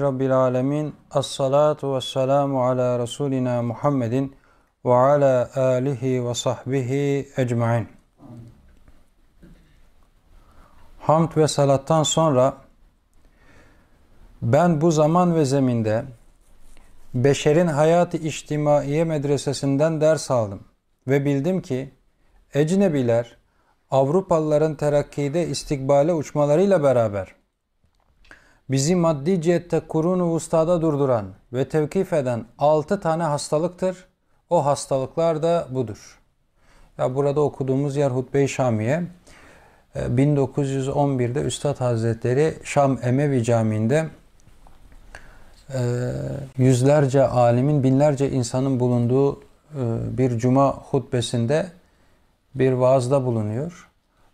Rabbil Alemin Esselatu vesselamu ala Resulina Muhammedin ve ala alihi ve sahbihi ecmain Hamd ve salattan sonra ben bu zaman ve zeminde Beşerin Hayat-ı İçtimaiye Medresesinden ders aldım ve bildim ki ecnebiler Avrupalıların terakkide istikbale uçmalarıyla beraber bizi maddi cihette kurunu ustada durduran ve tevkif eden altı tane hastalıktır. O hastalıklar da budur. Ya burada okuduğumuz yer Hutbe-i Şamiye. 1911'de ee, Üstad Hazretleri Şam Emevi Camii'nde e, yüzlerce alimin, binlerce insanın bulunduğu e, bir cuma hutbesinde bir vaazda bulunuyor.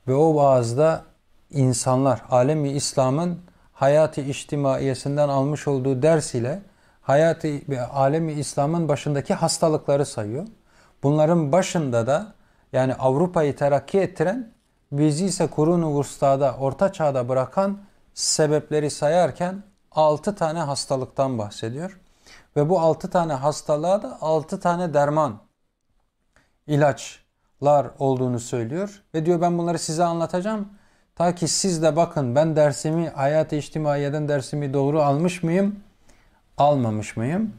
Ve o vaazda insanlar, alemi İslam'ın hayatı içtimaiyesinden almış olduğu ders ile hayatı alemi İslam'ın başındaki hastalıkları sayıyor. Bunların başında da yani Avrupa'yı terakki ettiren bizi ise kurunu vurstada orta çağda bırakan sebepleri sayarken 6 tane hastalıktan bahsediyor. Ve bu 6 tane hastalığa da 6 tane derman ilaçlar olduğunu söylüyor. Ve diyor ben bunları size anlatacağım. Ta ki siz de bakın ben dersimi hayat-ı içtimaiyeden dersimi doğru almış mıyım? Almamış mıyım?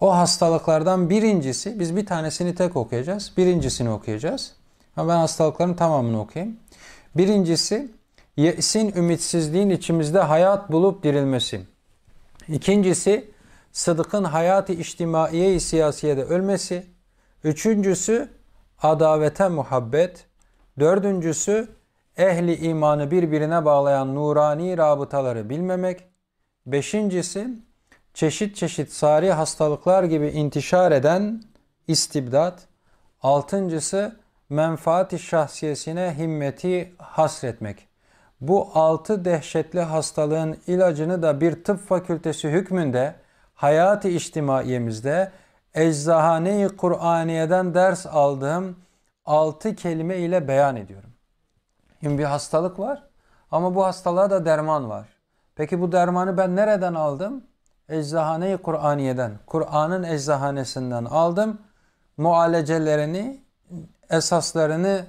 O hastalıklardan birincisi biz bir tanesini tek okuyacağız. Birincisini okuyacağız. Ama ben hastalıkların tamamını okuyayım. Birincisi yesin ümitsizliğin içimizde hayat bulup dirilmesi. İkincisi sıdıkın hayatı içtimaiye siyasiyede ölmesi. Üçüncüsü adavete muhabbet. Dördüncüsü ehli imanı birbirine bağlayan nurani rabıtaları bilmemek. Beşincisi çeşit çeşit sari hastalıklar gibi intişar eden istibdat. Altıncısı menfaati şahsiyesine himmeti hasretmek. Bu altı dehşetli hastalığın ilacını da bir tıp fakültesi hükmünde hayat-ı içtimaiyemizde Eczahane-i Kur'aniye'den ders aldığım altı kelime ile beyan ediyorum. Şimdi bir hastalık var ama bu hastalığa da derman var. Peki bu dermanı ben nereden aldım? Eczahane-i Kur'aniye'den, Kur'an'ın eczahanesinden aldım. Mualecelerini, esaslarını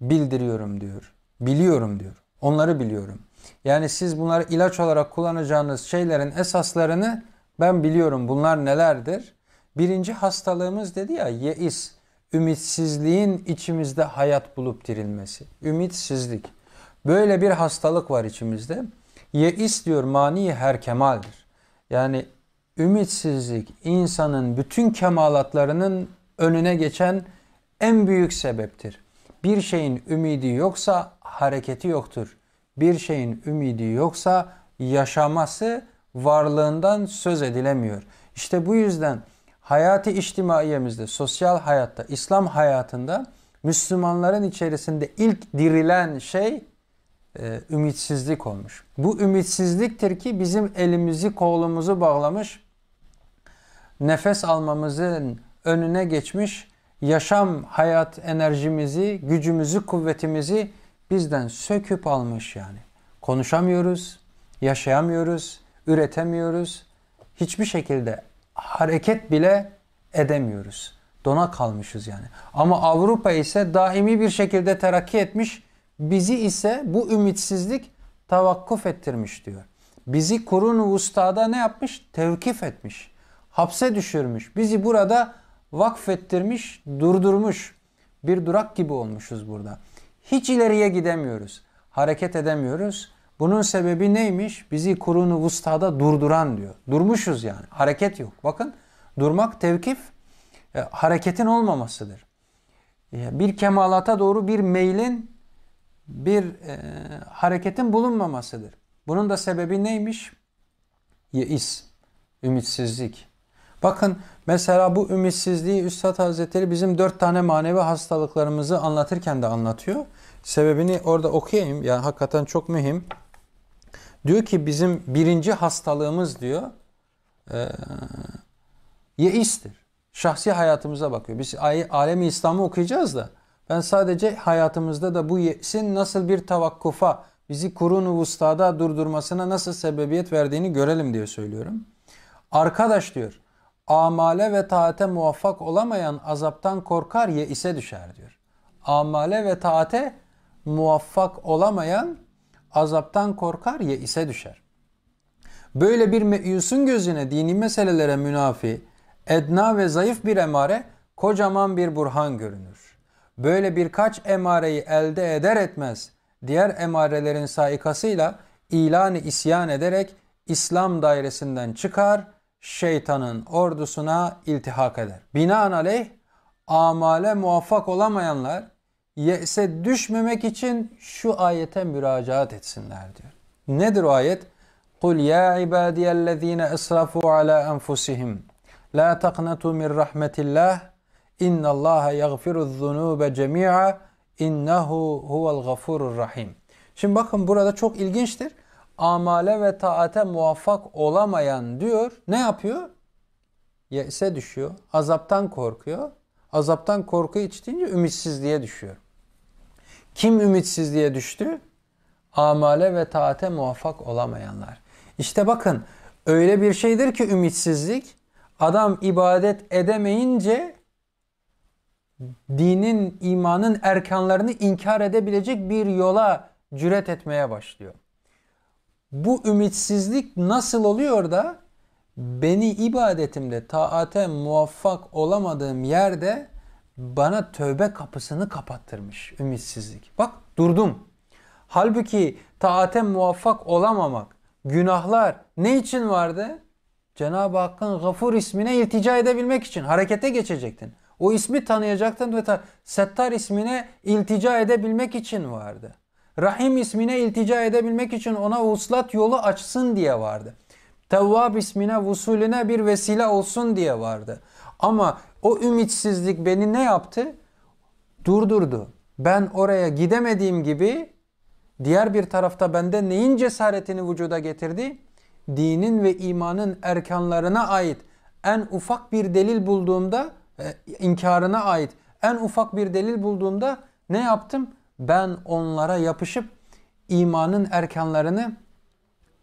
bildiriyorum diyor. Biliyorum diyor. Onları biliyorum. Yani siz bunları ilaç olarak kullanacağınız şeylerin esaslarını ben biliyorum. Bunlar nelerdir? Birinci hastalığımız dedi ya yeis ümitsizliğin içimizde hayat bulup dirilmesi. Ümitsizlik. Böyle bir hastalık var içimizde. Ye istiyor mani her kemaldir. Yani ümitsizlik insanın bütün kemalatlarının önüne geçen en büyük sebeptir. Bir şeyin ümidi yoksa hareketi yoktur. Bir şeyin ümidi yoksa yaşaması varlığından söz edilemiyor. İşte bu yüzden hayati içtimaiyemizde, sosyal hayatta, İslam hayatında Müslümanların içerisinde ilk dirilen şey e, ümitsizlik olmuş. Bu ümitsizliktir ki bizim elimizi kolumuzu bağlamış, nefes almamızın önüne geçmiş, yaşam, hayat enerjimizi, gücümüzü, kuvvetimizi bizden söküp almış yani. Konuşamıyoruz, yaşayamıyoruz, üretemiyoruz. Hiçbir şekilde hareket bile edemiyoruz. Dona kalmışız yani. Ama Avrupa ise daimi bir şekilde terakki etmiş, bizi ise bu ümitsizlik tavakkuf ettirmiş diyor. Bizi kurun ustada ne yapmış? Tevkif etmiş. Hapse düşürmüş. Bizi burada vakfettirmiş, durdurmuş. Bir durak gibi olmuşuz burada. Hiç ileriye gidemiyoruz. Hareket edemiyoruz. Bunun sebebi neymiş? Bizi kurunu vustada durduran diyor. Durmuşuz yani. Hareket yok. Bakın durmak tevkif e, hareketin olmamasıdır. E, bir kemalata doğru bir meylin bir e, hareketin bulunmamasıdır. Bunun da sebebi neymiş? Yeis, ümitsizlik. Bakın mesela bu ümitsizliği Üstad Hazretleri bizim dört tane manevi hastalıklarımızı anlatırken de anlatıyor. Sebebini orada okuyayım. Yani hakikaten çok mühim. Diyor ki bizim birinci hastalığımız diyor e, yeistir. Şahsi hayatımıza bakıyor. Biz alemi İslam'ı okuyacağız da ben sadece hayatımızda da bu yesin nasıl bir tavakkufa bizi kurunu vustada durdurmasına nasıl sebebiyet verdiğini görelim diye söylüyorum. Arkadaş diyor amale ve taate muvaffak olamayan azaptan korkar ye ise düşer diyor. Amale ve taate muvaffak olamayan azaptan korkar ya ise düşer. Böyle bir meyusun gözüne dini meselelere münafi, edna ve zayıf bir emare kocaman bir burhan görünür. Böyle birkaç emareyi elde eder etmez diğer emarelerin saikasıyla ilanı isyan ederek İslam dairesinden çıkar, şeytanın ordusuna iltihak eder. Binaenaleyh amale muvaffak olamayanlar yese düşmemek için şu ayete müracaat etsinler diyor. Nedir o ayet? Kul ya ibadiyellezine israfu ala enfusihim la taqnatu min rahmetillah innallaha yaghfiru zunube cemi'a innehu huvel gafurur rahim. Şimdi bakın burada çok ilginçtir. Amale ve taate muvaffak olamayan diyor. Ne yapıyor? Yese düşüyor. Azaptan korkuyor. Azaptan korku içtiğince ümitsizliğe düşüyor. Kim ümitsizliğe düştü? Amale ve taate muvaffak olamayanlar. İşte bakın öyle bir şeydir ki ümitsizlik adam ibadet edemeyince dinin, imanın erkanlarını inkar edebilecek bir yola cüret etmeye başlıyor. Bu ümitsizlik nasıl oluyor da beni ibadetimde, taate muvaffak olamadığım yerde bana tövbe kapısını kapattırmış ümitsizlik. Bak durdum. Halbuki taate muvaffak olamamak, günahlar ne için vardı? Cenab-ı Hakk'ın gafur ismine iltica edebilmek için harekete geçecektin. O ismi tanıyacaktın ve ta Settar ismine iltica edebilmek için vardı. Rahim ismine iltica edebilmek için ona uslat yolu açsın diye vardı. Tevvab ismine, vusulüne bir vesile olsun diye vardı. Ama o ümitsizlik beni ne yaptı? Durdurdu. Ben oraya gidemediğim gibi diğer bir tarafta bende neyin cesaretini vücuda getirdi? Dinin ve imanın erkanlarına ait en ufak bir delil bulduğumda e, inkarına ait en ufak bir delil bulduğumda ne yaptım? Ben onlara yapışıp imanın erkanlarını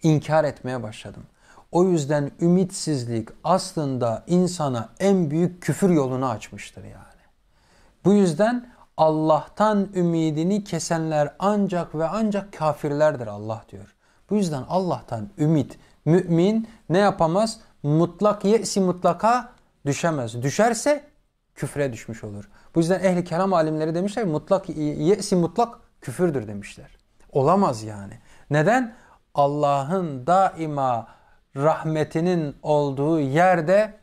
inkar etmeye başladım. O yüzden ümitsizlik aslında insana en büyük küfür yolunu açmıştır yani. Bu yüzden Allah'tan ümidini kesenler ancak ve ancak kafirlerdir Allah diyor. Bu yüzden Allah'tan ümit, mümin ne yapamaz? Mutlak yesi mutlaka düşemez. Düşerse küfre düşmüş olur. Bu yüzden ehli kelam alimleri demişler mutlak yesi mutlak küfürdür demişler. Olamaz yani. Neden? Allah'ın daima rahmetinin olduğu yerde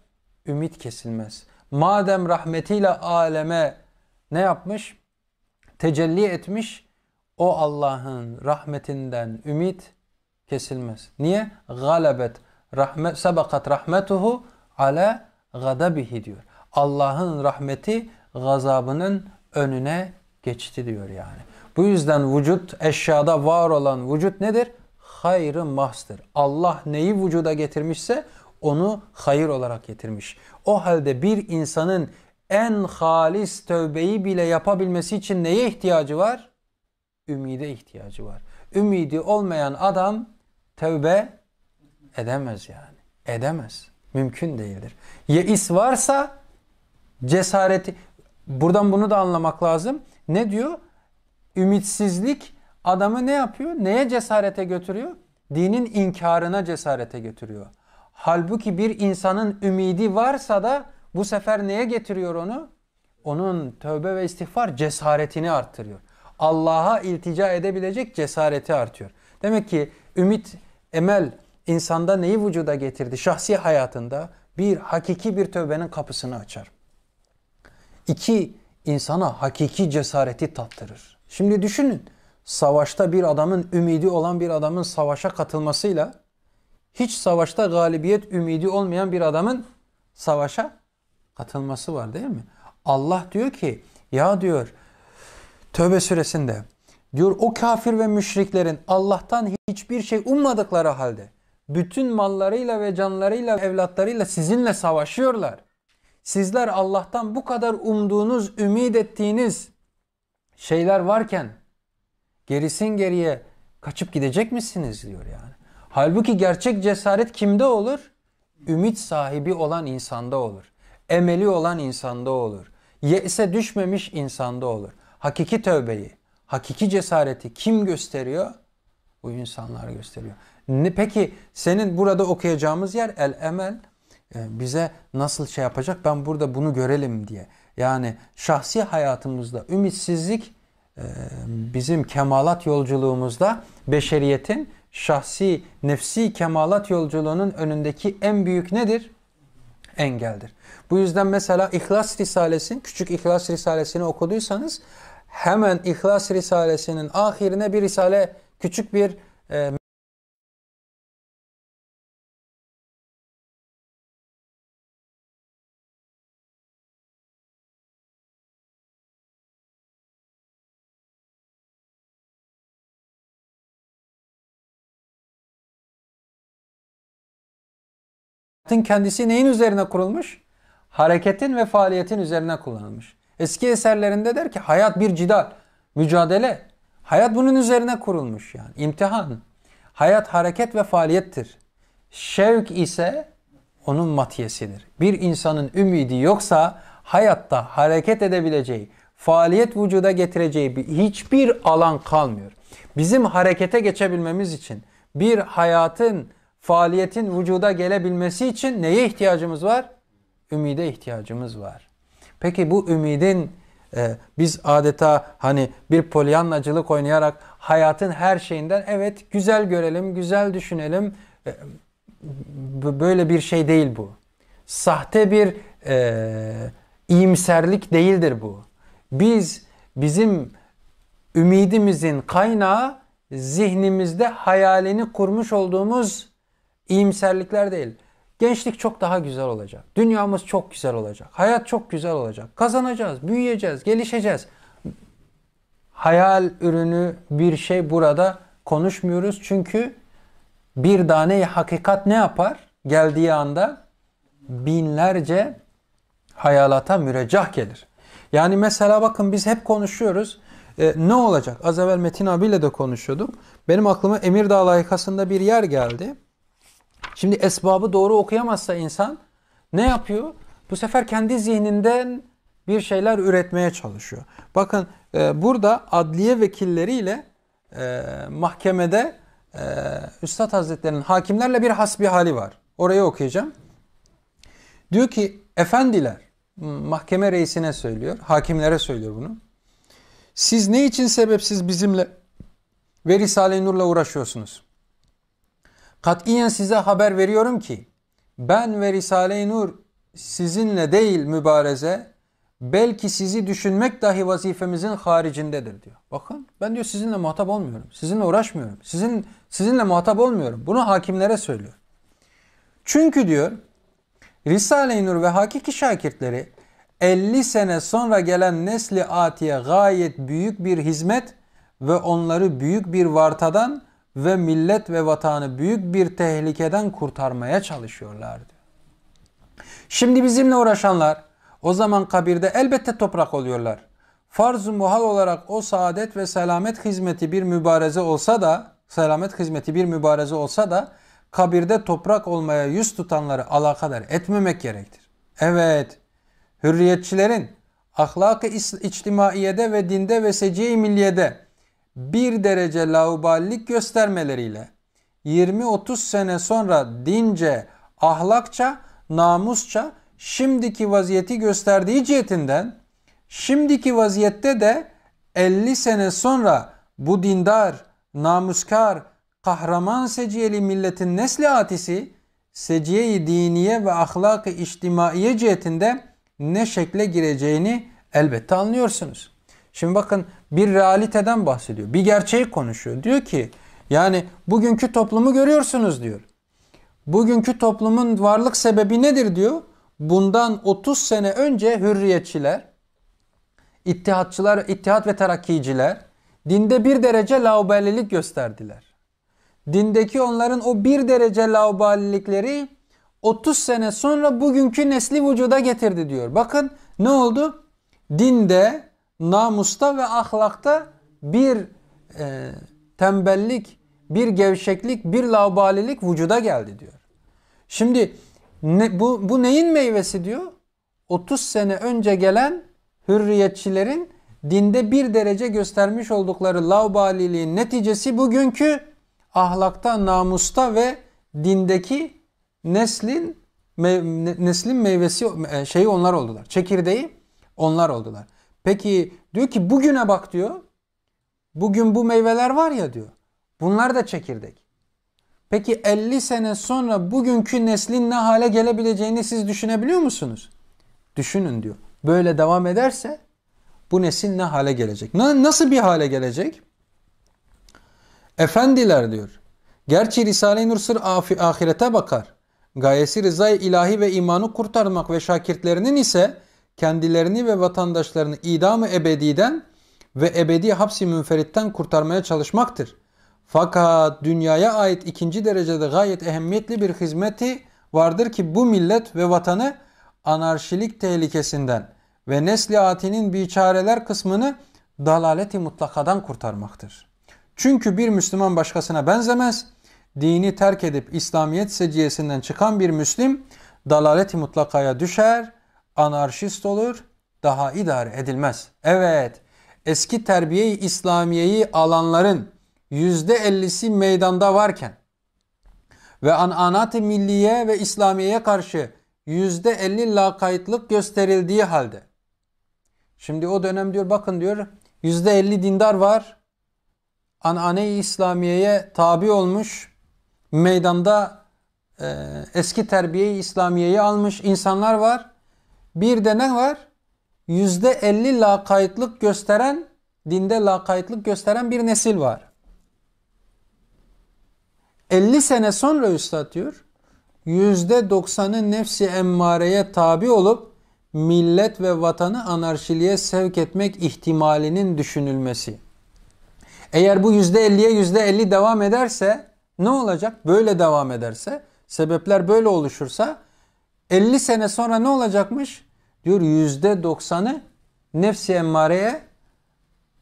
ümit kesilmez. Madem rahmetiyle aleme ne yapmış? Tecelli etmiş. O Allah'ın rahmetinden ümit kesilmez. Niye? Galebet rahmet sabakat rahmetuhu ala gadabihi diyor. Allah'ın rahmeti gazabının önüne geçti diyor yani. Bu yüzden vücut eşyada var olan vücut nedir? hayrı mahstır. Allah neyi vücuda getirmişse onu hayır olarak getirmiş. O halde bir insanın en halis tövbeyi bile yapabilmesi için neye ihtiyacı var? Ümide ihtiyacı var. Ümidi olmayan adam tövbe edemez yani. Edemez. Mümkün değildir. Yeis varsa cesareti buradan bunu da anlamak lazım. Ne diyor? Ümitsizlik Adamı ne yapıyor? Neye cesarete götürüyor? Dinin inkarına cesarete götürüyor. Halbuki bir insanın ümidi varsa da bu sefer neye getiriyor onu? Onun tövbe ve istiğfar cesaretini arttırıyor. Allah'a iltica edebilecek cesareti artıyor. Demek ki ümit, emel insanda neyi vücuda getirdi? Şahsi hayatında bir hakiki bir tövbenin kapısını açar. İki, insana hakiki cesareti tattırır. Şimdi düşünün savaşta bir adamın ümidi olan bir adamın savaşa katılmasıyla hiç savaşta galibiyet ümidi olmayan bir adamın savaşa katılması var değil mi? Allah diyor ki ya diyor Tövbe suresinde diyor o kafir ve müşriklerin Allah'tan hiçbir şey ummadıkları halde bütün mallarıyla ve canlarıyla evlatlarıyla sizinle savaşıyorlar. Sizler Allah'tan bu kadar umduğunuz, ümit ettiğiniz şeyler varken Gerisin geriye kaçıp gidecek misiniz diyor yani. Halbuki gerçek cesaret kimde olur? Ümit sahibi olan insanda olur. Emeli olan insanda olur. Yese düşmemiş insanda olur. Hakiki tövbeyi, hakiki cesareti kim gösteriyor? Bu insanlar gösteriyor. Ne, peki senin burada okuyacağımız yer el emel e, bize nasıl şey yapacak ben burada bunu görelim diye. Yani şahsi hayatımızda ümitsizlik bizim kemalat yolculuğumuzda beşeriyetin şahsi, nefsi kemalat yolculuğunun önündeki en büyük nedir? Engeldir. Bu yüzden mesela İhlas Risalesi'nin, küçük İhlas Risalesi'ni okuduysanız hemen İhlas Risalesi'nin ahirine bir risale, küçük bir e, Hayatın kendisi neyin üzerine kurulmuş? Hareketin ve faaliyetin üzerine kullanılmış. Eski eserlerinde der ki hayat bir cidal, mücadele. Hayat bunun üzerine kurulmuş yani. imtihan. Hayat hareket ve faaliyettir. Şevk ise onun matiyesidir. Bir insanın ümidi yoksa hayatta hareket edebileceği, faaliyet vücuda getireceği bir, hiçbir alan kalmıyor. Bizim harekete geçebilmemiz için bir hayatın faaliyetin vücuda gelebilmesi için neye ihtiyacımız var? Ümide ihtiyacımız var. Peki bu ümidin e, biz adeta hani bir polyanlacılık oynayarak hayatın her şeyinden evet güzel görelim, güzel düşünelim. E, böyle bir şey değil bu. Sahte bir e, iyimserlik değildir bu. Biz bizim ümidimizin kaynağı zihnimizde hayalini kurmuş olduğumuz iyimserlikler değil. Gençlik çok daha güzel olacak. Dünyamız çok güzel olacak. Hayat çok güzel olacak. Kazanacağız, büyüyeceğiz, gelişeceğiz. Hayal ürünü bir şey burada konuşmuyoruz. Çünkü bir tane hakikat ne yapar? Geldiği anda binlerce hayalata müreccah gelir. Yani mesela bakın biz hep konuşuyoruz. ee, ne olacak? Az evvel Metin abiyle de konuşuyordum. Benim aklıma Emirdağ layıkasında bir yer geldi. Şimdi esbabı doğru okuyamazsa insan ne yapıyor? Bu sefer kendi zihninden bir şeyler üretmeye çalışıyor. Bakın e, burada adliye vekilleriyle e, mahkemede e, Üstad Hazretleri'nin hakimlerle bir hasbi hali var. Orayı okuyacağım. Diyor ki efendiler mahkeme reisine söylüyor, hakimlere söylüyor bunu. Siz ne için sebepsiz bizimle ve Risale-i Nur'la uğraşıyorsunuz? Katiyen size haber veriyorum ki ben ve Risale-i Nur sizinle değil mübareze belki sizi düşünmek dahi vazifemizin haricindedir diyor. Bakın ben diyor sizinle muhatap olmuyorum. Sizinle uğraşmıyorum. Sizin sizinle muhatap olmuyorum. Bunu hakimlere söylüyor. Çünkü diyor Risale-i Nur ve hakiki şakirtleri 50 sene sonra gelen nesli atiye gayet büyük bir hizmet ve onları büyük bir vartadan ve millet ve vatanı büyük bir tehlikeden kurtarmaya çalışıyorlardı. Şimdi bizimle uğraşanlar o zaman kabirde elbette toprak oluyorlar. Farz-ı muhal olarak o saadet ve selamet hizmeti bir mübareze olsa da, selamet hizmeti bir mübareze olsa da kabirde toprak olmaya yüz tutanları alakadar etmemek gerektir. Evet, hürriyetçilerin ahlak-ı içtimaiyede ve dinde ve seciye-i milliyede bir derece lauballik göstermeleriyle 20-30 sene sonra dince, ahlakça, namusça şimdiki vaziyeti gösterdiği cihetinden şimdiki vaziyette de 50 sene sonra bu dindar, namuskar, kahraman seciyeli milletin nesli atisi seciye diniye ve ahlak-ı içtimaiye cihetinde ne şekle gireceğini elbette anlıyorsunuz. Şimdi bakın bir realiteden bahsediyor. Bir gerçeği konuşuyor. Diyor ki yani bugünkü toplumu görüyorsunuz diyor. Bugünkü toplumun varlık sebebi nedir diyor. Bundan 30 sene önce hürriyetçiler, ittihatçılar, ittihat ve terakkiciler dinde bir derece laubalilik gösterdiler. Dindeki onların o bir derece laubalilikleri 30 sene sonra bugünkü nesli vücuda getirdi diyor. Bakın ne oldu? Dinde namusta ve ahlakta bir e, tembellik, bir gevşeklik, bir laubalilik vücuda geldi diyor. Şimdi ne, bu, bu neyin meyvesi diyor? 30 sene önce gelen hürriyetçilerin dinde bir derece göstermiş oldukları laubaliliğin neticesi bugünkü ahlakta, namusta ve dindeki neslin mev, neslin meyvesi e, şeyi onlar oldular. Çekirdeği onlar oldular. Peki diyor ki bugüne bak diyor. Bugün bu meyveler var ya diyor. Bunlar da çekirdek. Peki 50 sene sonra bugünkü neslin ne hale gelebileceğini siz düşünebiliyor musunuz? Düşünün diyor. Böyle devam ederse bu nesil ne hale gelecek? Nasıl bir hale gelecek? Efendiler diyor. Gerçi Risale-i Nur sır ahirete bakar. Gayesi rızayı ilahi ve imanı kurtarmak ve şakirtlerinin ise kendilerini ve vatandaşlarını idamı ebediden ve ebedi hapsi münferitten kurtarmaya çalışmaktır. Fakat dünyaya ait ikinci derecede gayet ehemmiyetli bir hizmeti vardır ki bu millet ve vatanı anarşilik tehlikesinden ve nesli nesliatinin biçareler kısmını dalaleti mutlakadan kurtarmaktır. Çünkü bir Müslüman başkasına benzemez, dini terk edip İslamiyet seciyesinden çıkan bir Müslim dalaleti mutlakaya düşer anarşist olur, daha idare edilmez. Evet, eski terbiye İslamiye'yi alanların %50'si meydanda varken ve ananat-ı milliye ve İslamiye'ye karşı %50 lakaytlık gösterildiği halde. Şimdi o dönem diyor bakın diyor %50 dindar var. Anane-i İslamiye'ye tabi olmuş. Meydanda e, eski terbiye İslamiye'yi almış insanlar var. Bir de ne var? Yüzde elli lakaytlık gösteren, dinde lakaytlık gösteren bir nesil var. 50 sene sonra üstad diyor, %90'ı nefsi emmareye tabi olup millet ve vatanı anarşiliğe sevk etmek ihtimalinin düşünülmesi. Eğer bu yüzde yüzde %50 devam ederse ne olacak? Böyle devam ederse, sebepler böyle oluşursa 50 sene sonra ne olacakmış? diyor yüzde doksanı nefsi emmareye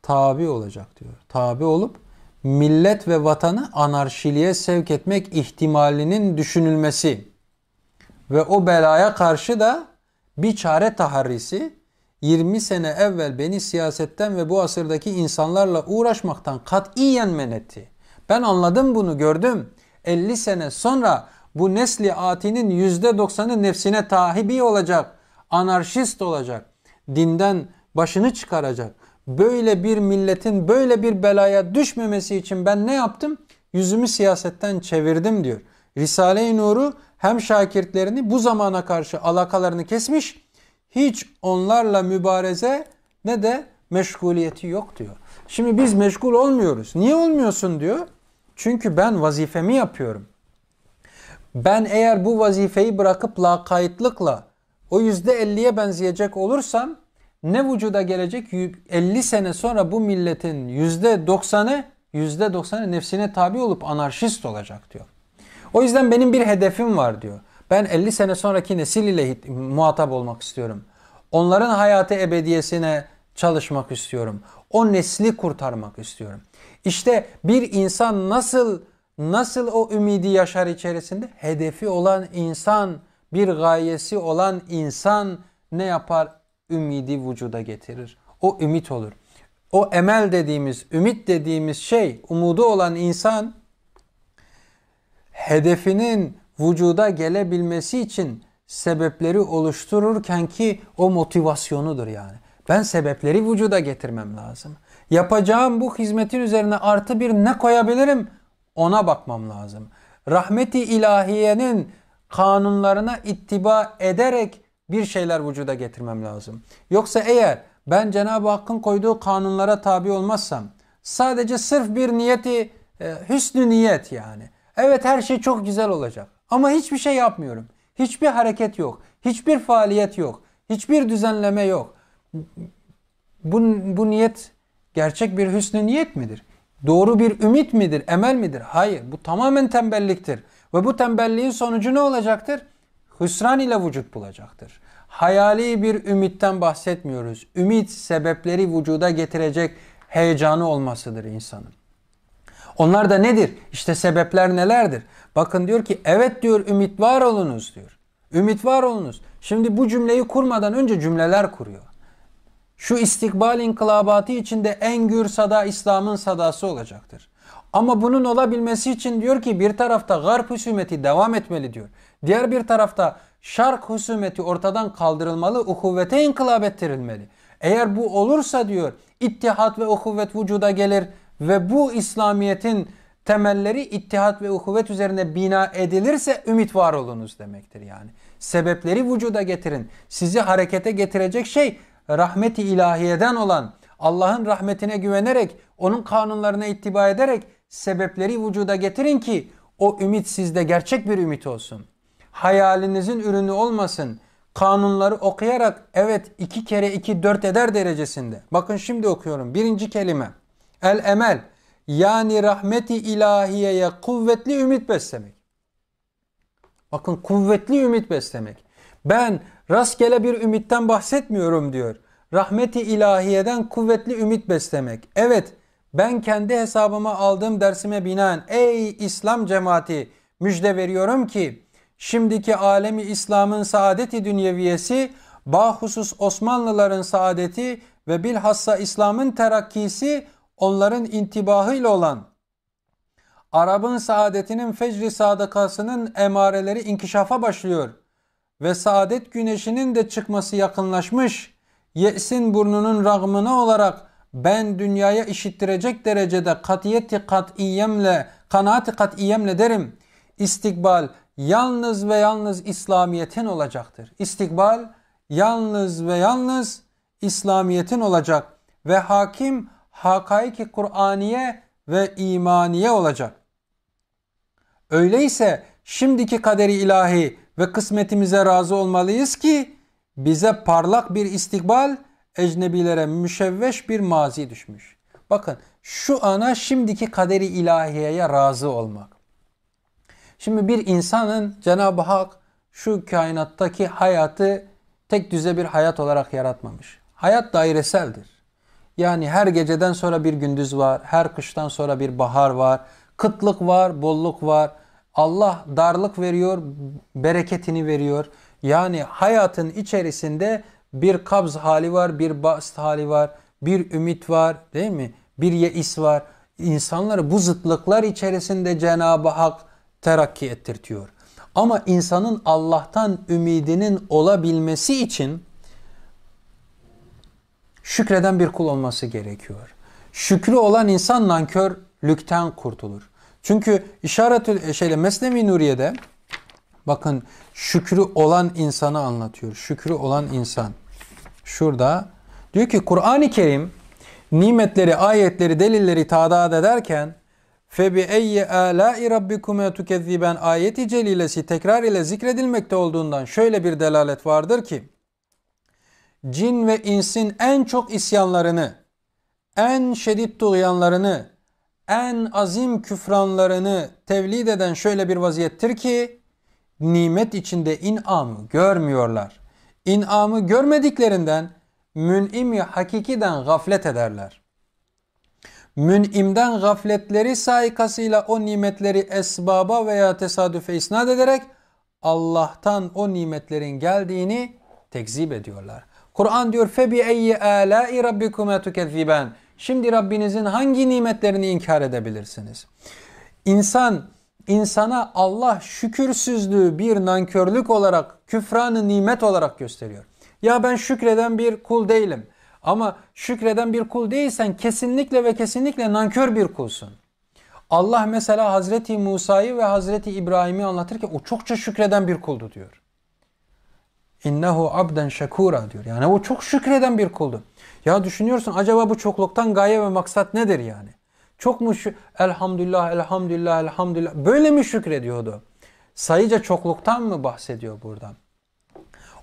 tabi olacak diyor. Tabi olup millet ve vatanı anarşiliğe sevk etmek ihtimalinin düşünülmesi ve o belaya karşı da bir çare taharrisi 20 sene evvel beni siyasetten ve bu asırdaki insanlarla uğraşmaktan katiyen men etti. Ben anladım bunu gördüm. 50 sene sonra bu nesli atinin %90'ı nefsine tahibi olacak anarşist olacak, dinden başını çıkaracak. Böyle bir milletin böyle bir belaya düşmemesi için ben ne yaptım? Yüzümü siyasetten çevirdim diyor. Risale-i Nur'u hem şakirtlerini bu zamana karşı alakalarını kesmiş, hiç onlarla mübareze ne de meşguliyeti yok diyor. Şimdi biz meşgul olmuyoruz. Niye olmuyorsun diyor. Çünkü ben vazifemi yapıyorum. Ben eğer bu vazifeyi bırakıp lakaytlıkla o %50'ye benzeyecek olursam ne vücuda gelecek? 50 sene sonra bu milletin %90'ı %90'ı nefsine tabi olup anarşist olacak diyor. O yüzden benim bir hedefim var diyor. Ben 50 sene sonraki nesil ile muhatap olmak istiyorum. Onların hayatı ebediyesine çalışmak istiyorum. O nesli kurtarmak istiyorum. İşte bir insan nasıl nasıl o ümidi yaşar içerisinde? Hedefi olan insan bir gayesi olan insan ne yapar? Ümidi vücuda getirir. O ümit olur. O emel dediğimiz, ümit dediğimiz şey, umudu olan insan hedefinin vücuda gelebilmesi için sebepleri oluştururken ki o motivasyonudur yani. Ben sebepleri vücuda getirmem lazım. Yapacağım bu hizmetin üzerine artı bir ne koyabilirim ona bakmam lazım. Rahmeti ilahiyenin kanunlarına ittiba ederek bir şeyler vücuda getirmem lazım. Yoksa eğer ben Cenab-ı Hakk'ın koyduğu kanunlara tabi olmazsam sadece sırf bir niyeti e, hüsnü niyet yani. Evet her şey çok güzel olacak ama hiçbir şey yapmıyorum. Hiçbir hareket yok. Hiçbir faaliyet yok. Hiçbir düzenleme yok. Bu, bu niyet gerçek bir hüsnü niyet midir? Doğru bir ümit midir? Emel midir? Hayır. Bu tamamen tembelliktir. Ve bu tembelliğin sonucu ne olacaktır? Hüsran ile vücut bulacaktır. Hayali bir ümitten bahsetmiyoruz. Ümit sebepleri vücuda getirecek heyecanı olmasıdır insanın. Onlar da nedir? İşte sebepler nelerdir? Bakın diyor ki evet diyor ümit var olunuz diyor. Ümit var olunuz. Şimdi bu cümleyi kurmadan önce cümleler kuruyor. Şu istikbal inkılabatı içinde en gür sada İslam'ın sadası olacaktır. Ama bunun olabilmesi için diyor ki bir tarafta garp husumeti devam etmeli diyor. Diğer bir tarafta şark husumeti ortadan kaldırılmalı, uhuvvete inkılap ettirilmeli. Eğer bu olursa diyor ittihat ve uhuvvet vücuda gelir ve bu İslamiyet'in temelleri ittihat ve uhuvvet üzerine bina edilirse ümit var olunuz demektir yani. Sebepleri vücuda getirin. Sizi harekete getirecek şey rahmeti ilahiyeden olan Allah'ın rahmetine güvenerek, onun kanunlarına ittiba ederek sebepleri vücuda getirin ki o ümit sizde gerçek bir ümit olsun. Hayalinizin ürünü olmasın. Kanunları okuyarak evet iki kere iki dört eder derecesinde. Bakın şimdi okuyorum. Birinci kelime. El emel. Yani rahmeti ilahiyeye kuvvetli ümit beslemek. Bakın kuvvetli ümit beslemek. Ben rastgele bir ümitten bahsetmiyorum diyor. Rahmeti ilahiyeden kuvvetli ümit beslemek. Evet ben kendi hesabıma aldığım dersime binaen ey İslam cemaati müjde veriyorum ki şimdiki alemi İslam'ın saadeti dünyeviyesi bahusus Osmanlıların saadeti ve bilhassa İslam'ın terakkisi onların intibahıyla olan Arap'ın saadetinin fecri sadakasının emareleri inkişafa başlıyor ve saadet güneşinin de çıkması yakınlaşmış. Ye'sin burnunun rağmına olarak ben dünyaya işittirecek derecede katiyeti katiyemle, kanaati katiyemle derim. İstikbal yalnız ve yalnız İslamiyet'in olacaktır. İstikbal yalnız ve yalnız İslamiyet'in olacak ve hakim hakaiki Kur'aniye ve imaniye olacak. Öyleyse şimdiki kaderi ilahi ve kısmetimize razı olmalıyız ki bize parlak bir istikbal ecnebilere müşevveş bir mazi düşmüş. Bakın şu ana şimdiki kaderi ilahiyeye razı olmak. Şimdi bir insanın Cenab-ı Hak şu kainattaki hayatı tek düze bir hayat olarak yaratmamış. Hayat daireseldir. Yani her geceden sonra bir gündüz var, her kıştan sonra bir bahar var, kıtlık var, bolluk var. Allah darlık veriyor, bereketini veriyor. Yani hayatın içerisinde bir kabz hali var, bir bast hali var, bir ümit var değil mi? Bir yeis var. İnsanları bu zıtlıklar içerisinde Cenab-ı Hak terakki ettirtiyor. Ama insanın Allah'tan ümidinin olabilmesi için şükreden bir kul olması gerekiyor. Şükrü olan insan nankörlükten kurtulur. Çünkü işaretü e, şeyle Mesnevi Nuriye'de bakın şükrü olan insanı anlatıyor. Şükrü olan insan. Şurada diyor ki Kur'an-ı Kerim nimetleri, ayetleri, delilleri tadad ederken febi eyyi alai rabbikume tukezziben ayeti celilesi tekrar ile zikredilmekte olduğundan şöyle bir delalet vardır ki cin ve insin en çok isyanlarını, en şiddet tuğyanlarını, en azim küfranlarını tevlid eden şöyle bir vaziyettir ki nimet içinde inamı görmüyorlar. İn'amı görmediklerinden mün'imi hakikiden gaflet ederler. Mün'imden gafletleri saikasıyla o nimetleri esbaba veya tesadüfe isnat ederek Allah'tan o nimetlerin geldiğini tekzip ediyorlar. Kur'an diyor febi eyyi alai rabbikuma tukezziben. Şimdi Rabbinizin hangi nimetlerini inkar edebilirsiniz? İnsan insana Allah şükürsüzlüğü bir nankörlük olarak, küfranı nimet olarak gösteriyor. Ya ben şükreden bir kul değilim. Ama şükreden bir kul değilsen kesinlikle ve kesinlikle nankör bir kulsun. Allah mesela Hazreti Musa'yı ve Hazreti İbrahim'i anlatırken o çokça şükreden bir kuldu diyor. İnnehu abden şekura diyor. Yani o çok şükreden bir kuldu. Ya düşünüyorsun acaba bu çokluktan gaye ve maksat nedir yani? Çok mu şu elhamdülillah elhamdülillah elhamdülillah böyle mi şükrediyordu? Sayıca çokluktan mı bahsediyor burada?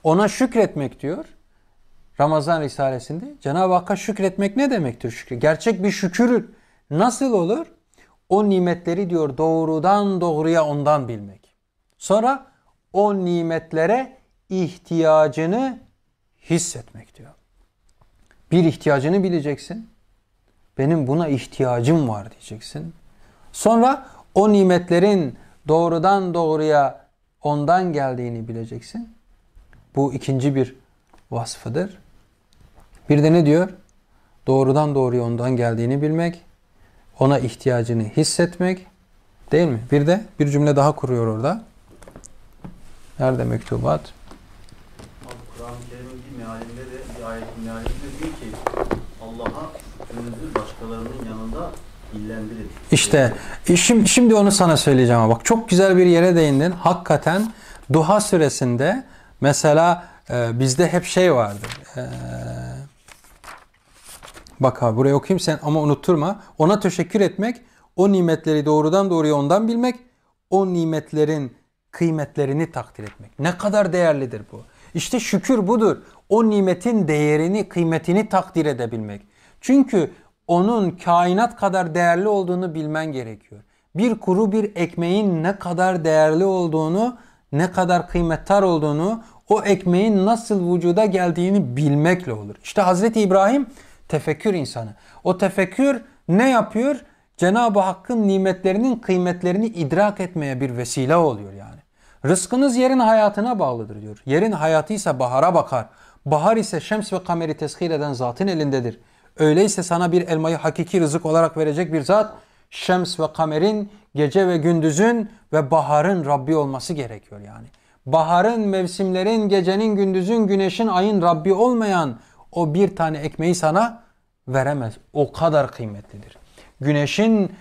Ona şükretmek diyor. Ramazan Risalesi'nde Cenab-ı Hakk'a şükretmek ne demektir? Şükür. Gerçek bir şükür nasıl olur? O nimetleri diyor doğrudan doğruya ondan bilmek. Sonra o nimetlere ihtiyacını hissetmek diyor. Bir ihtiyacını bileceksin. Benim buna ihtiyacım var diyeceksin. Sonra o nimetlerin doğrudan doğruya ondan geldiğini bileceksin. Bu ikinci bir vasfıdır. Bir de ne diyor? Doğrudan doğruya ondan geldiğini bilmek, ona ihtiyacını hissetmek değil mi? Bir de bir cümle daha kuruyor orada. Nerede mektubat? başkalarının yanında dillendirin. İşte e, şimdi, şimdi onu sana söyleyeceğim bak çok güzel bir yere değindin. Hakikaten Duha suresinde mesela e, bizde hep şey vardır. E, bak abi buraya okuyayım sen ama unutturma. Ona teşekkür etmek, o nimetleri doğrudan doğruya ondan bilmek, o nimetlerin kıymetlerini takdir etmek. Ne kadar değerlidir bu. İşte şükür budur. O nimetin değerini, kıymetini takdir edebilmek. Çünkü onun kainat kadar değerli olduğunu bilmen gerekiyor. Bir kuru bir ekmeğin ne kadar değerli olduğunu, ne kadar kıymetli olduğunu, o ekmeğin nasıl vücuda geldiğini bilmekle olur. İşte Hazreti İbrahim tefekkür insanı. O tefekkür ne yapıyor? Cenab-ı Hakk'ın nimetlerinin kıymetlerini idrak etmeye bir vesile oluyor yani. Rızkınız yerin hayatına bağlıdır diyor. Yerin hayatı ise bahara bakar. Bahar ise şems ve kameri teshir eden zatın elindedir. Öyleyse sana bir elmayı hakiki rızık olarak verecek bir zat şems ve kamerin, gece ve gündüzün ve baharın Rabbi olması gerekiyor yani. Baharın, mevsimlerin, gecenin, gündüzün, güneşin, ayın Rabbi olmayan o bir tane ekmeği sana veremez. O kadar kıymetlidir. Güneşin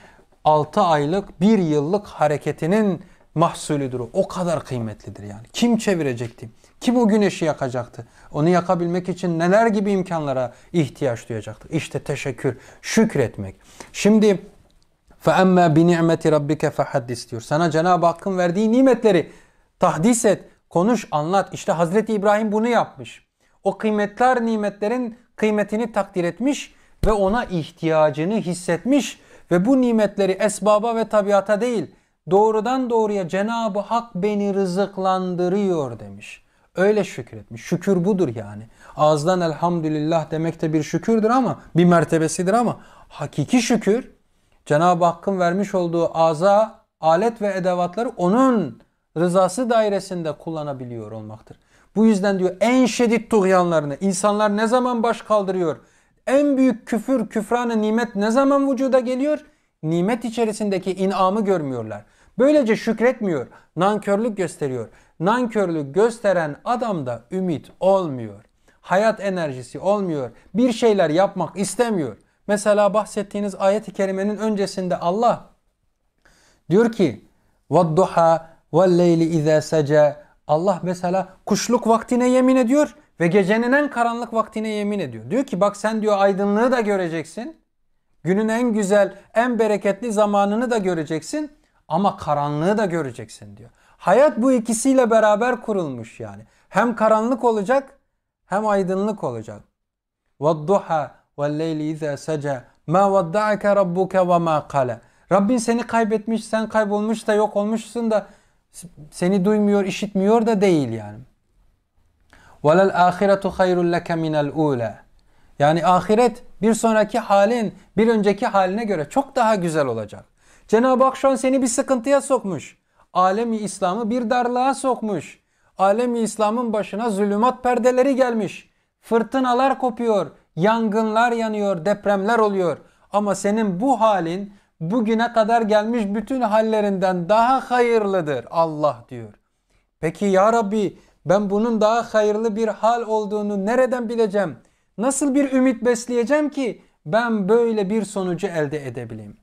6 aylık, 1 yıllık hareketinin mahsulüdür o. kadar kıymetlidir yani. Kim çevirecekti? Kim o güneşi yakacaktı? Onu yakabilmek için neler gibi imkanlara ihtiyaç duyacaktı? İşte teşekkür, şükretmek. Şimdi فَاَمَّا بِنِعْمَةِ رَبِّكَ فَحَدِّسْ diyor. Sana Cenab-ı Hakk'ın verdiği nimetleri tahdis et, konuş, anlat. İşte Hazreti İbrahim bunu yapmış. O kıymetler nimetlerin kıymetini takdir etmiş ve ona ihtiyacını hissetmiş ve bu nimetleri esbaba ve tabiata değil doğrudan doğruya Cenab-ı Hak beni rızıklandırıyor demiş. Öyle şükretmiş. Şükür budur yani. Ağızdan elhamdülillah demek de bir şükürdür ama bir mertebesidir ama hakiki şükür Cenab-ı Hakk'ın vermiş olduğu ağza alet ve edevatları onun rızası dairesinde kullanabiliyor olmaktır. Bu yüzden diyor en şiddet tuğyanlarını insanlar ne zaman baş kaldırıyor? En büyük küfür, küfranı nimet ne zaman vücuda geliyor? Nimet içerisindeki inamı görmüyorlar. Böylece şükretmiyor, nankörlük gösteriyor. Nankörlük gösteren adamda ümit olmuyor. Hayat enerjisi olmuyor. Bir şeyler yapmak istemiyor. Mesela bahsettiğiniz ayet-i kerimenin öncesinde Allah diyor ki وَالضُّحَا وَالْلَيْلِ اِذَا سَجَى Allah mesela kuşluk vaktine yemin ediyor ve gecenin en karanlık vaktine yemin ediyor. Diyor ki bak sen diyor aydınlığı da göreceksin. Günün en güzel, en bereketli zamanını da göreceksin ama karanlığı da göreceksin diyor. Hayat bu ikisiyle beraber kurulmuş yani. Hem karanlık olacak hem aydınlık olacak. وَالضُّحَا وَالْلَيْلِ اِذَا سَجَى مَا وَدَّعَكَ رَبُّكَ وَمَا قَلَى Rabbin seni kaybetmiş, sen kaybolmuş da yok olmuşsun da seni duymuyor, işitmiyor da değil yani. وَلَا الْآخِرَةُ خَيْرٌ لَكَ مِنَ الْعُولَى Yani ahiret bir sonraki halin, bir önceki haline göre çok daha güzel olacak. Cenab-ı Hak şu an seni bir sıkıntıya sokmuş alemi İslam'ı bir darlığa sokmuş. Alemi İslam'ın başına zulümat perdeleri gelmiş. Fırtınalar kopuyor, yangınlar yanıyor, depremler oluyor. Ama senin bu halin bugüne kadar gelmiş bütün hallerinden daha hayırlıdır Allah diyor. Peki ya Rabbi ben bunun daha hayırlı bir hal olduğunu nereden bileceğim? Nasıl bir ümit besleyeceğim ki ben böyle bir sonucu elde edebileyim?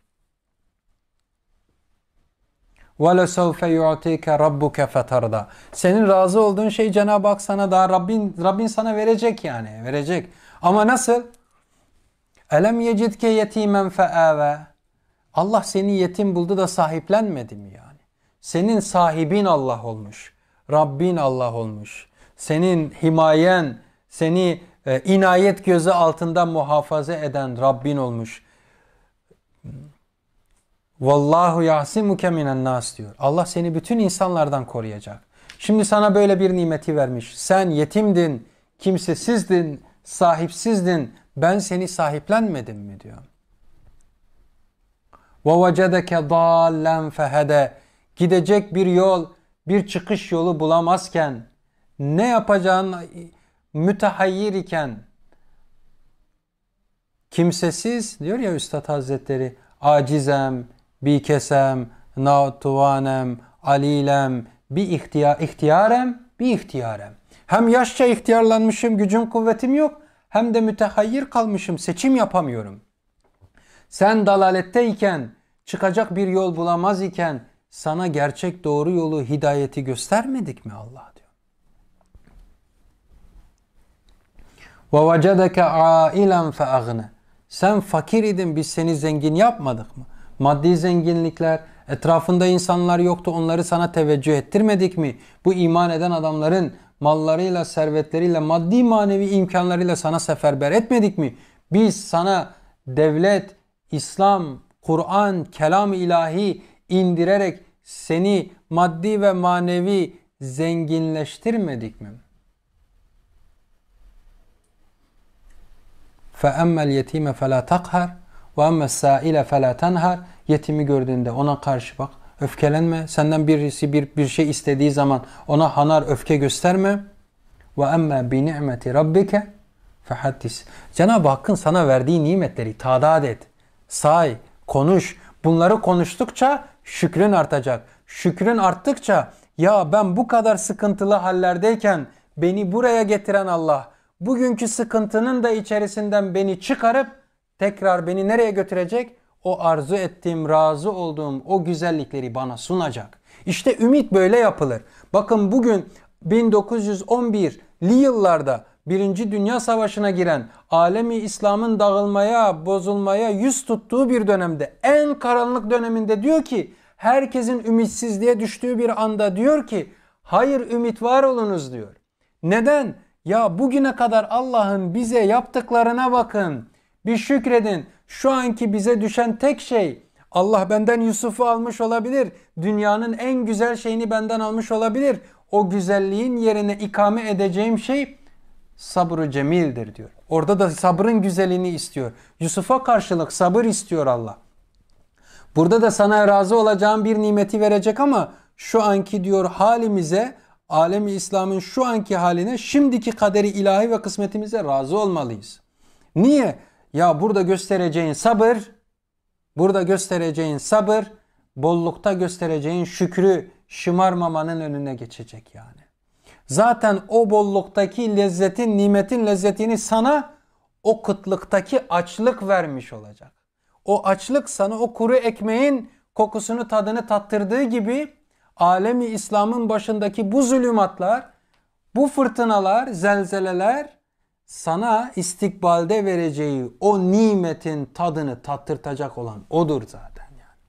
وَلَسَوْفَ يُعْتِيكَ رَبُّكَ فَتَرْضَى Senin razı olduğun şey Cenab-ı Hak sana daha Rabbin, Rabbin sana verecek yani. Verecek. Ama nasıl? Elem yecidke yetimen feave. Allah seni yetim buldu da sahiplenmedi mi yani? Senin sahibin Allah olmuş. Rabbin Allah olmuş. Senin himayen, seni e, inayet gözü altında muhafaza eden Rabbin olmuş. Vallahu yasimuke minen nas diyor. Allah seni bütün insanlardan koruyacak. Şimdi sana böyle bir nimeti vermiş. Sen yetimdin, kimsesizdin, sahipsizdin. Ben seni sahiplenmedim mi diyor. وَوَجَدَكَ ضَالًا فَهَدَ Gidecek bir yol, bir çıkış yolu bulamazken, ne yapacağını mütehayyir iken, kimsesiz diyor ya Üstad Hazretleri, acizem, bi kesem, natuvanem, alilem, bi ihtiya, ihtiyarem, bi ihtiyarem. Hem yaşça ihtiyarlanmışım, gücüm kuvvetim yok. Hem de mütehayyir kalmışım, seçim yapamıyorum. Sen dalaletteyken, çıkacak bir yol bulamaz iken sana gerçek doğru yolu, hidayeti göstermedik mi Allah diyor. وَوَجَدَكَ عَائِلًا فَأَغْنَ Sen fakir idin, biz seni zengin yapmadık mı? maddi zenginlikler, etrafında insanlar yoktu onları sana teveccüh ettirmedik mi? Bu iman eden adamların mallarıyla, servetleriyle, maddi manevi imkanlarıyla sana seferber etmedik mi? Biz sana devlet, İslam, Kur'an, kelam ilahi indirerek seni maddi ve manevi zenginleştirmedik mi? فَأَمَّا الْيَت۪يمَ فَلَا تَقْهَرْ وَاَمَّ السَّائِلَ فَلَا تَنْهَرْ Yetimi gördüğünde ona karşı bak. Öfkelenme. Senden birisi bir, bir şey istediği zaman ona hanar öfke gösterme. وَاَمَّا بِنِعْمَةِ رَبِّكَ فَحَدِّسْ Cenab-ı Hakk'ın sana verdiği nimetleri tadat et. Say, konuş. Bunları konuştukça şükrün artacak. Şükrün arttıkça ya ben bu kadar sıkıntılı hallerdeyken beni buraya getiren Allah bugünkü sıkıntının da içerisinden beni çıkarıp tekrar beni nereye götürecek? O arzu ettiğim, razı olduğum o güzellikleri bana sunacak. İşte ümit böyle yapılır. Bakın bugün 1911'li yıllarda Birinci Dünya Savaşı'na giren, alemi İslam'ın dağılmaya, bozulmaya yüz tuttuğu bir dönemde, en karanlık döneminde diyor ki, herkesin ümitsizliğe düştüğü bir anda diyor ki, hayır ümit var olunuz diyor. Neden? Ya bugüne kadar Allah'ın bize yaptıklarına bakın. Bir şükredin. Şu anki bize düşen tek şey Allah benden Yusuf'u almış olabilir. Dünyanın en güzel şeyini benden almış olabilir. O güzelliğin yerine ikame edeceğim şey sabr cemildir diyor. Orada da sabrın güzelliğini istiyor. Yusuf'a karşılık sabır istiyor Allah. Burada da sana razı olacağım bir nimeti verecek ama şu anki diyor halimize, alemi İslam'ın şu anki haline, şimdiki kaderi ilahi ve kısmetimize razı olmalıyız. Niye? Ya burada göstereceğin sabır, burada göstereceğin sabır, bollukta göstereceğin şükrü şımarmamanın önüne geçecek yani. Zaten o bolluktaki lezzetin, nimetin lezzetini sana o kıtlıktaki açlık vermiş olacak. O açlık sana o kuru ekmeğin kokusunu tadını tattırdığı gibi alemi İslam'ın başındaki bu zulümatlar, bu fırtınalar, zelzeleler sana istikbalde vereceği o nimetin tadını tattırtacak olan odur zaten yani.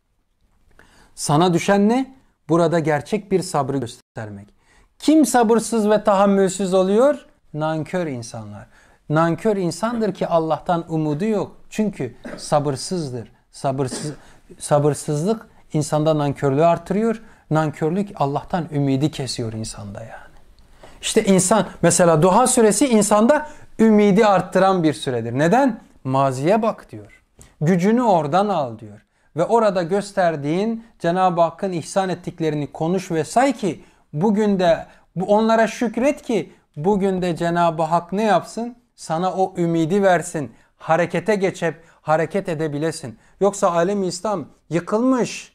Sana düşen ne? Burada gerçek bir sabrı göstermek. Kim sabırsız ve tahammülsüz oluyor? Nankör insanlar. Nankör insandır ki Allah'tan umudu yok. Çünkü sabırsızdır. Sabırsız sabırsızlık insanda nankörlüğü artırıyor. Nankörlük Allah'tan ümidi kesiyor insanda yani. İşte insan mesela Duha suresi insanda ümidi arttıran bir süredir. Neden? Maziye bak diyor. Gücünü oradan al diyor. Ve orada gösterdiğin Cenab-ı Hakk'ın ihsan ettiklerini konuş ve say ki bugün de onlara şükret ki bugün de Cenab-ı Hak ne yapsın? Sana o ümidi versin. Harekete geçip hareket edebilesin. Yoksa alem İslam yıkılmış,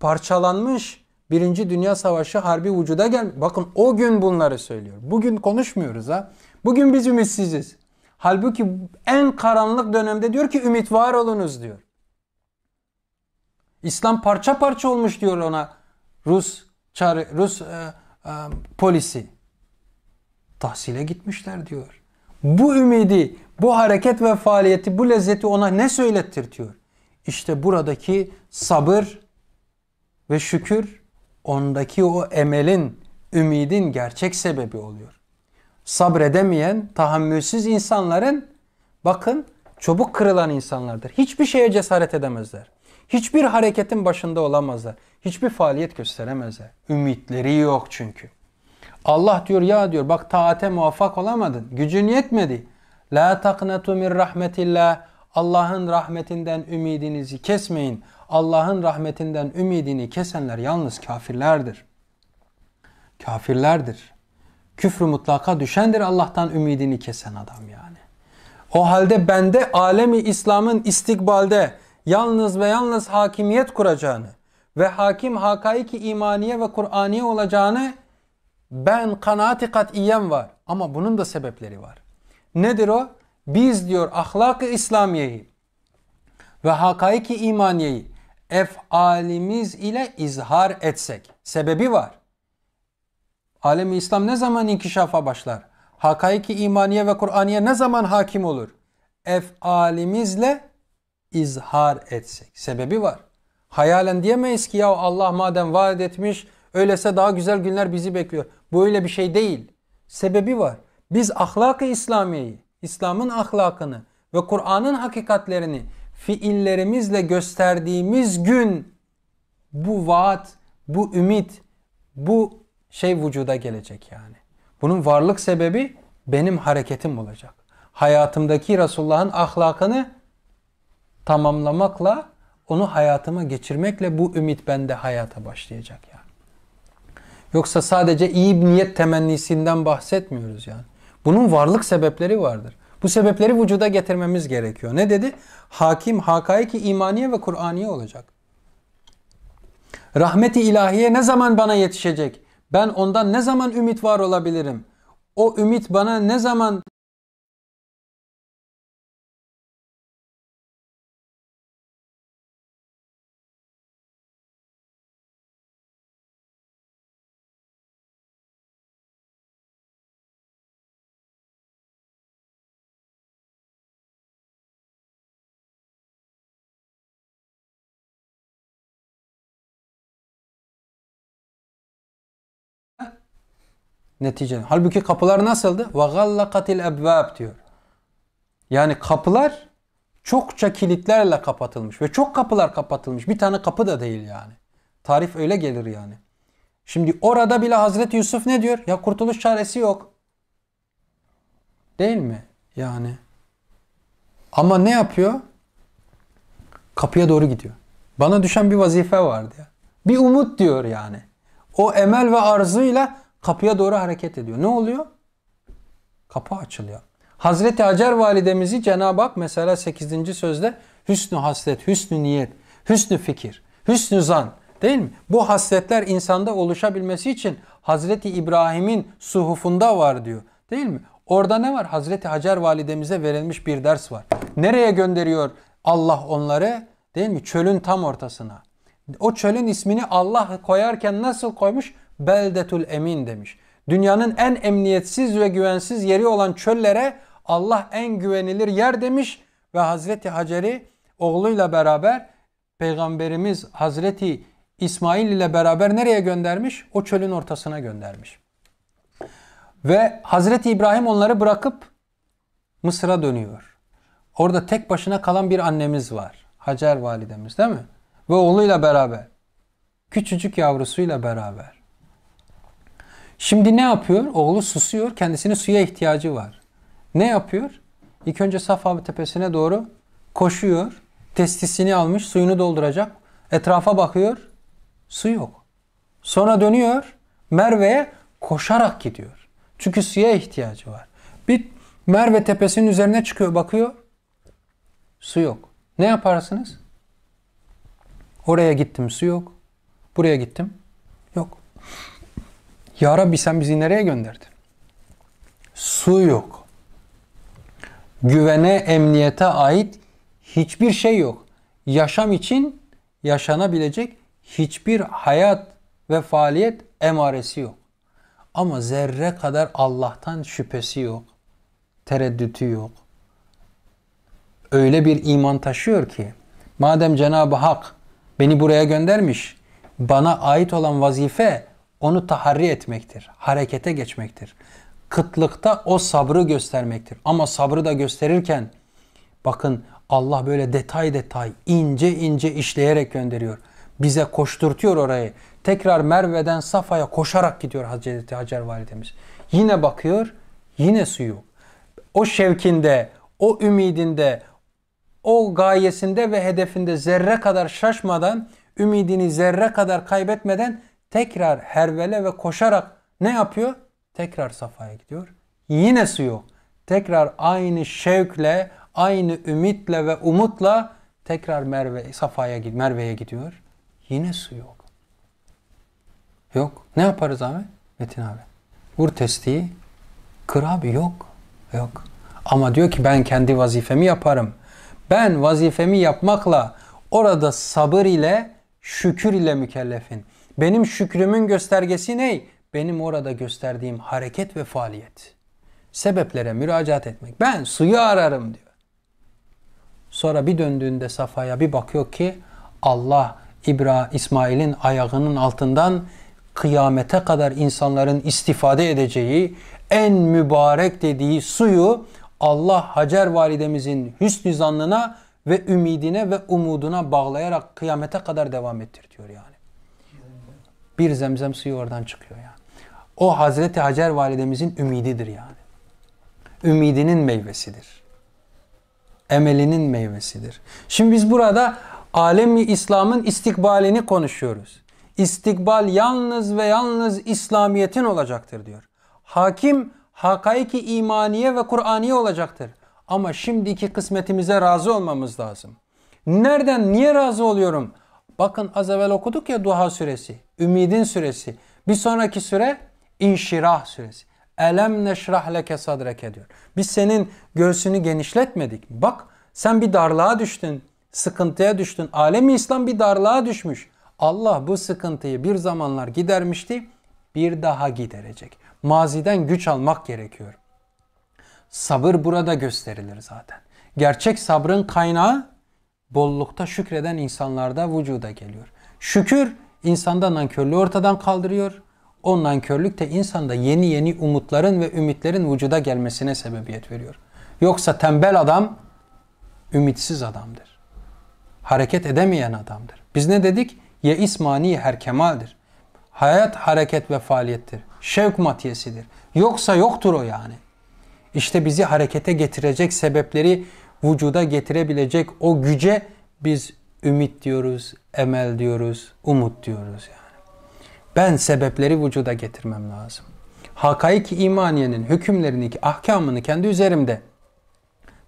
parçalanmış. Birinci Dünya Savaşı harbi vücuda gel. Bakın o gün bunları söylüyor. Bugün konuşmuyoruz ha. Bugün biz ümitsiziz. Halbuki en karanlık dönemde diyor ki ümit var olunuz diyor. İslam parça parça olmuş diyor ona Rus çare, Rus e, e, polisi. Tahsile gitmişler diyor. Bu ümidi, bu hareket ve faaliyeti, bu lezzeti ona ne söylettir diyor. İşte buradaki sabır ve şükür ondaki o emelin, ümidin gerçek sebebi oluyor sabredemeyen, tahammülsüz insanların bakın çabuk kırılan insanlardır. Hiçbir şeye cesaret edemezler. Hiçbir hareketin başında olamazlar. Hiçbir faaliyet gösteremezler. Ümitleri yok çünkü. Allah diyor ya diyor bak taate muvaffak olamadın. Gücün yetmedi. La taknatu min rahmetillah. Allah'ın rahmetinden ümidinizi kesmeyin. Allah'ın rahmetinden ümidini kesenler yalnız kafirlerdir. Kafirlerdir küfrü mutlaka düşendir Allah'tan ümidini kesen adam yani. O halde bende alemi İslam'ın istikbalde yalnız ve yalnız hakimiyet kuracağını ve hakim hakaiki imaniye ve Kur'aniye olacağını ben kanaati katiyem var. Ama bunun da sebepleri var. Nedir o? Biz diyor ahlak-ı İslamiye'yi ve hakaiki imaniyeyi efalimiz ile izhar etsek. Sebebi var. Alemi İslam ne zaman inkişafa başlar? Hakaiki imaniye ve Kur'aniye ne zaman hakim olur? Efalimizle izhar etsek. Sebebi var. Hayalen diyemeyiz ki ya Allah madem vaat etmiş öylese daha güzel günler bizi bekliyor. Böyle bir şey değil. Sebebi var. Biz ahlak-ı İslamiye'yi, İslam'ın ahlakını ve Kur'an'ın hakikatlerini fiillerimizle gösterdiğimiz gün bu vaat, bu ümit, bu şey vücuda gelecek yani. Bunun varlık sebebi benim hareketim olacak. Hayatımdaki Resulullah'ın ahlakını tamamlamakla, onu hayatıma geçirmekle bu ümit bende hayata başlayacak yani. Yoksa sadece iyi bir niyet temennisinden bahsetmiyoruz yani. Bunun varlık sebepleri vardır. Bu sebepleri vücuda getirmemiz gerekiyor. Ne dedi? Hakim, hakaiki imaniye ve Kur'aniye olacak. Rahmeti ilahiye ne zaman bana yetişecek? Ben ondan ne zaman ümit var olabilirim? O ümit bana ne zaman netice. Halbuki kapılar nasıldı? وَغَلَّقَتِ الْاَبْوَابِ diyor. Yani kapılar çokça kilitlerle kapatılmış ve çok kapılar kapatılmış. Bir tane kapı da değil yani. Tarif öyle gelir yani. Şimdi orada bile Hazreti Yusuf ne diyor? Ya kurtuluş çaresi yok. Değil mi? Yani. Ama ne yapıyor? Kapıya doğru gidiyor. Bana düşen bir vazife vardı ya. Bir umut diyor yani. O emel ve arzuyla kapıya doğru hareket ediyor. Ne oluyor? Kapı açılıyor. Hazreti Hacer validemizi Cenab-ı Hak mesela 8. sözde hüsnü haslet, hüsnü niyet, hüsnü fikir, hüsnü zan değil mi? Bu hasletler insanda oluşabilmesi için Hazreti İbrahim'in suhufunda var diyor değil mi? Orada ne var? Hazreti Hacer validemize verilmiş bir ders var. Nereye gönderiyor Allah onları? Değil mi? Çölün tam ortasına. O çölün ismini Allah koyarken nasıl koymuş? beldetül emin demiş. Dünyanın en emniyetsiz ve güvensiz yeri olan çöllere Allah en güvenilir yer demiş ve Hazreti Hacer'i oğluyla beraber Peygamberimiz Hazreti İsmail ile beraber nereye göndermiş? O çölün ortasına göndermiş. Ve Hazreti İbrahim onları bırakıp Mısır'a dönüyor. Orada tek başına kalan bir annemiz var. Hacer validemiz değil mi? Ve oğluyla beraber. Küçücük yavrusuyla beraber. Şimdi ne yapıyor? Oğlu susuyor. kendisine suya ihtiyacı var. Ne yapıyor? İlk önce Safa tepesine doğru koşuyor. Testisini almış, suyunu dolduracak. Etrafa bakıyor. Su yok. Sonra dönüyor. Merve'ye koşarak gidiyor. Çünkü suya ihtiyacı var. Bir Merve tepesinin üzerine çıkıyor, bakıyor. Su yok. Ne yaparsınız? Oraya gittim, su yok. Buraya gittim, ya Rabbi sen bizi nereye gönderdin? Su yok. Güvene, emniyete ait hiçbir şey yok. Yaşam için yaşanabilecek hiçbir hayat ve faaliyet emaresi yok. Ama zerre kadar Allah'tan şüphesi yok. Tereddütü yok. Öyle bir iman taşıyor ki madem Cenab-ı Hak beni buraya göndermiş, bana ait olan vazife onu taharri etmektir, harekete geçmektir. Kıtlıkta o sabrı göstermektir. Ama sabrı da gösterirken bakın Allah böyle detay detay, ince ince işleyerek gönderiyor. Bize koşturtuyor orayı. Tekrar Merve'den Safa'ya koşarak gidiyor Hazreti Hacer validemiz. Yine bakıyor, yine suyu. O şevkinde, o ümidinde, o gayesinde ve hedefinde zerre kadar şaşmadan, ümidini zerre kadar kaybetmeden Tekrar hervele ve koşarak ne yapıyor? Tekrar safaya gidiyor. Yine su yok. Tekrar aynı şevkle, aynı ümitle ve umutla tekrar Merve, safhaya, Merve'ye gidiyor. Yine su yok. Yok. Ne yaparız abi? Metin abi. Vur testiyi. Kır abi yok. Yok. Ama diyor ki ben kendi vazifemi yaparım. Ben vazifemi yapmakla orada sabır ile şükür ile mükellefin. Benim şükrümün göstergesi ne? Benim orada gösterdiğim hareket ve faaliyet. Sebeplere müracaat etmek. Ben suyu ararım diyor. Sonra bir döndüğünde safaya bir bakıyor ki Allah İbra İsmail'in ayağının altından kıyamete kadar insanların istifade edeceği en mübarek dediği suyu Allah Hacer validemizin hüsnü zannına ve ümidine ve umuduna bağlayarak kıyamete kadar devam ettir diyor yani. Bir zemzem suyu oradan çıkıyor yani. O Hazreti Hacer validemizin ümididir yani. Ümidinin meyvesidir. Emelinin meyvesidir. Şimdi biz burada alemi İslam'ın istikbalini konuşuyoruz. İstikbal yalnız ve yalnız İslamiyet'in olacaktır diyor. Hakim hakaiki imaniye ve Kur'aniye olacaktır. Ama şimdiki kısmetimize razı olmamız lazım. Nereden, niye razı oluyorum? Bakın az evvel okuduk ya Duha suresi, Ümidin suresi. Bir sonraki süre İnşirah suresi. Elem neşrah leke sadreke ediyor. Biz senin göğsünü genişletmedik. Bak sen bir darlığa düştün, sıkıntıya düştün. Alemi İslam bir darlığa düşmüş. Allah bu sıkıntıyı bir zamanlar gidermişti, bir daha giderecek. Maziden güç almak gerekiyor. Sabır burada gösterilir zaten. Gerçek sabrın kaynağı bollukta şükreden insanlarda vücuda geliyor. Şükür insanda nankörlüğü ortadan kaldırıyor. O nankörlük de insanda yeni yeni umutların ve ümitlerin vücuda gelmesine sebebiyet veriyor. Yoksa tembel adam ümitsiz adamdır. Hareket edemeyen adamdır. Biz ne dedik? Ye ismani her kemaldir. Hayat hareket ve faaliyettir. Şevk matiyesidir. Yoksa yoktur o yani. İşte bizi harekete getirecek sebepleri vücuda getirebilecek o güce biz ümit diyoruz, emel diyoruz, umut diyoruz yani. Ben sebepleri vücuda getirmem lazım. Hakaik imaniyenin hükümlerini, ahkamını kendi üzerimde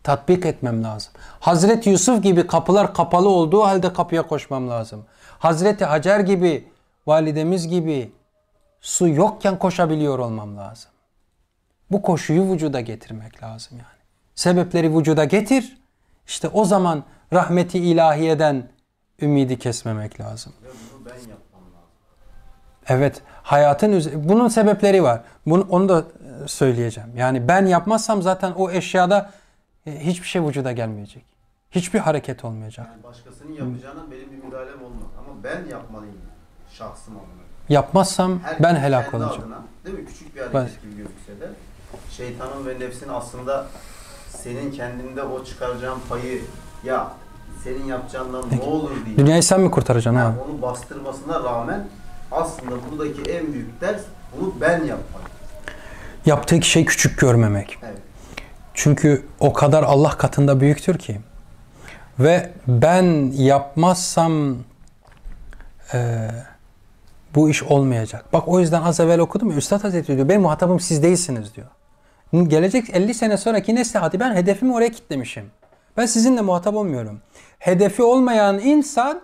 tatbik etmem lazım. Hazreti Yusuf gibi kapılar kapalı olduğu halde kapıya koşmam lazım. Hazreti Hacer gibi, validemiz gibi su yokken koşabiliyor olmam lazım. Bu koşuyu vücuda getirmek lazım yani sebepleri vücuda getir. İşte o zaman rahmeti ilahiyeden ümidi kesmemek lazım. Evet, hayatın bunun sebepleri var. Bunu onu da e, söyleyeceğim. Yani ben yapmazsam zaten o eşyada e, hiçbir şey vücuda gelmeyecek. Hiçbir hareket olmayacak. Yani başkasının yapacağına benim bir müdahalem olmaz ama ben yapmalıyım şahsım adına. Yapmazsam Herkes ben helak olacağım. Adına, değil mi? Küçük bir hareket ben... gibi gözükse de şeytanın ve nefsin aslında senin kendinde o çıkaracağın payı ya senin yapacağından ne olur diye. Dünyayı sen mi kurtaracaksın yani ha? Onu bastırmasına rağmen aslında buradaki en büyük ders bunu ben yapmak. Yaptığı şey küçük görmemek. Evet. Çünkü o kadar Allah katında büyüktür ki. Ve ben yapmazsam e, bu iş olmayacak. Bak o yüzden az evvel okudum ya Üstad Hazreti diyor benim muhatabım siz değilsiniz diyor. Gelecek 50 sene sonraki nesli hadi ben hedefimi oraya kitlemişim. Ben sizinle muhatap olmuyorum. Hedefi olmayan insan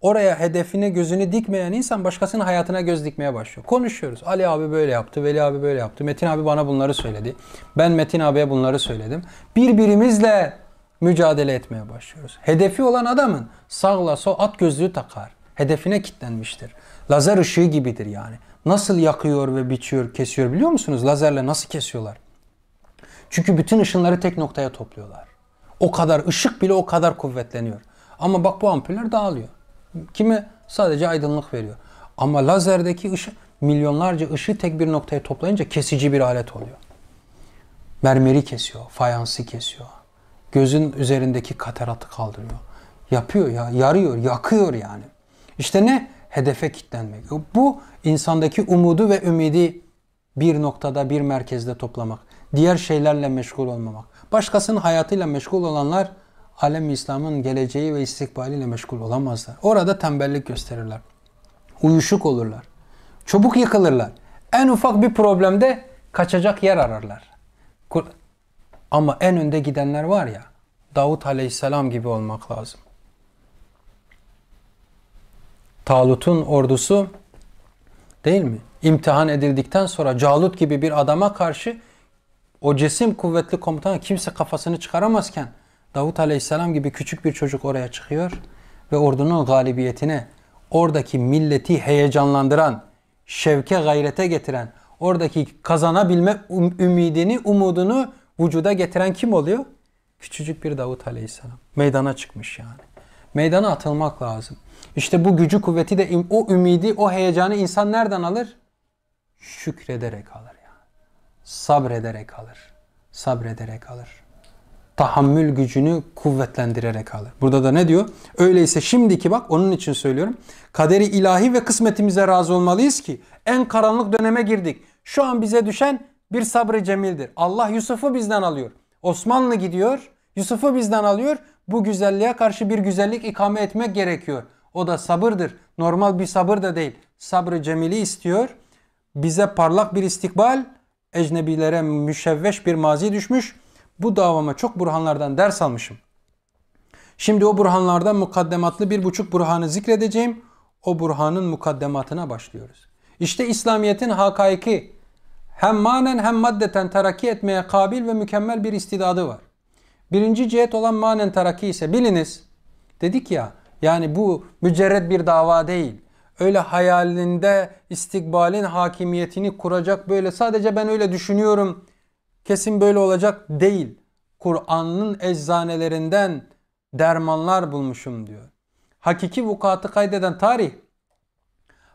oraya hedefine gözünü dikmeyen insan başkasının hayatına göz dikmeye başlıyor. Konuşuyoruz. Ali abi böyle yaptı, Veli abi böyle yaptı, Metin abi bana bunları söyledi. Ben Metin abiye bunları söyledim. Birbirimizle mücadele etmeye başlıyoruz. Hedefi olan adamın sağla sol at gözlüğü takar. Hedefine kitlenmiştir. Lazer ışığı gibidir yani nasıl yakıyor ve biçiyor, kesiyor biliyor musunuz? Lazerle nasıl kesiyorlar? Çünkü bütün ışınları tek noktaya topluyorlar. O kadar ışık bile o kadar kuvvetleniyor. Ama bak bu ampuller dağılıyor. Kime sadece aydınlık veriyor. Ama lazerdeki ışık milyonlarca ışığı tek bir noktaya toplayınca kesici bir alet oluyor. Mermeri kesiyor, fayansı kesiyor. Gözün üzerindeki kataratı kaldırıyor. Yapıyor ya, yarıyor, yakıyor yani. İşte ne? hedefe kilitlenmek. Bu insandaki umudu ve ümidi bir noktada, bir merkezde toplamak. Diğer şeylerle meşgul olmamak. Başkasının hayatıyla meşgul olanlar alem İslam'ın geleceği ve istikbaliyle meşgul olamazlar. Orada tembellik gösterirler. Uyuşuk olurlar. Çabuk yıkılırlar. En ufak bir problemde kaçacak yer ararlar. Ama en önde gidenler var ya, Davut Aleyhisselam gibi olmak lazım. Talut'un ordusu değil mi? İmtihan edildikten sonra Calut gibi bir adama karşı o cesim kuvvetli komutan kimse kafasını çıkaramazken Davut Aleyhisselam gibi küçük bir çocuk oraya çıkıyor ve ordunun galibiyetine oradaki milleti heyecanlandıran, şevke gayrete getiren, oradaki kazanabilme um ümidini, umudunu vücuda getiren kim oluyor? Küçücük bir Davut Aleyhisselam. Meydana çıkmış yani. Meydana atılmak lazım. İşte bu gücü kuvveti de o ümidi o heyecanı insan nereden alır? Şükrederek alır ya. Yani. Sabrederek alır. Sabrederek alır. Tahammül gücünü kuvvetlendirerek alır. Burada da ne diyor? Öyleyse şimdiki bak onun için söylüyorum. Kaderi ilahi ve kısmetimize razı olmalıyız ki en karanlık döneme girdik. Şu an bize düşen bir sabrı cemildir. Allah Yusuf'u bizden alıyor. Osmanlı gidiyor. Yusuf'u bizden alıyor. Bu güzelliğe karşı bir güzellik ikame etmek gerekiyor. O da sabırdır. Normal bir sabır da değil. Sabrı cemili istiyor. Bize parlak bir istikbal, ecnebilere müşevveş bir mazi düşmüş. Bu davama çok burhanlardan ders almışım. Şimdi o burhanlardan mukaddematlı bir buçuk burhanı zikredeceğim. O burhanın mukaddematına başlıyoruz. İşte İslamiyet'in hakaiki hem manen hem maddeten terakki etmeye kabil ve mükemmel bir istidadı var. Birinci cihet olan manen terakki ise biliniz. Dedik ya yani bu mücerred bir dava değil. Öyle hayalinde istikbalin hakimiyetini kuracak böyle sadece ben öyle düşünüyorum kesin böyle olacak değil. Kur'an'ın eczanelerinden dermanlar bulmuşum diyor. Hakiki vukuatı kaydeden tarih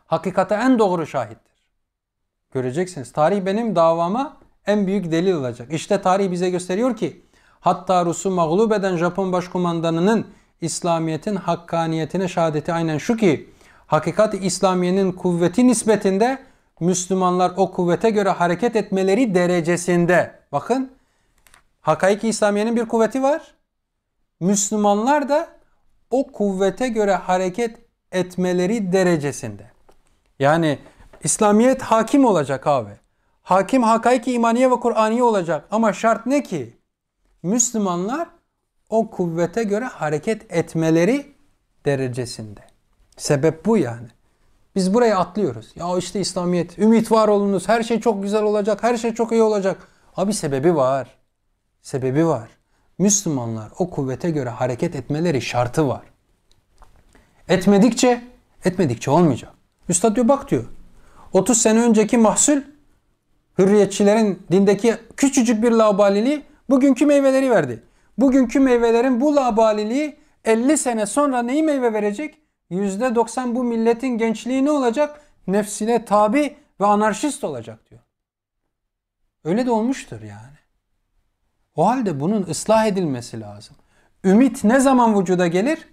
hakikate en doğru şahittir. Göreceksiniz. Tarih benim davama en büyük delil olacak. İşte tarih bize gösteriyor ki hatta Rus'u mağlup eden Japon başkumandanının İslamiyet'in hakkaniyetine şehadeti aynen şu ki hakikat-i İslamiye'nin kuvveti nispetinde Müslümanlar o kuvvete göre hareket etmeleri derecesinde. Bakın hakaik-i İslamiye'nin bir kuvveti var. Müslümanlar da o kuvvete göre hareket etmeleri derecesinde. Yani İslamiyet hakim olacak abi. Hakim hakaiki imaniye ve Kur'aniye olacak. Ama şart ne ki? Müslümanlar o kuvvete göre hareket etmeleri derecesinde. Sebep bu yani. Biz buraya atlıyoruz. Ya işte İslamiyet, ümit var olunuz, her şey çok güzel olacak, her şey çok iyi olacak. Abi sebebi var. Sebebi var. Müslümanlar o kuvvete göre hareket etmeleri şartı var. Etmedikçe, etmedikçe olmayacak. Üstad diyor bak diyor. 30 sene önceki mahsul hürriyetçilerin dindeki küçücük bir laubaliliği bugünkü meyveleri verdi. Bugünkü meyvelerin bu labaliliği 50 sene sonra neyi meyve verecek? %90 bu milletin gençliği ne olacak? Nefsine tabi ve anarşist olacak diyor. Öyle de olmuştur yani. O halde bunun ıslah edilmesi lazım. Ümit ne zaman vücuda gelir?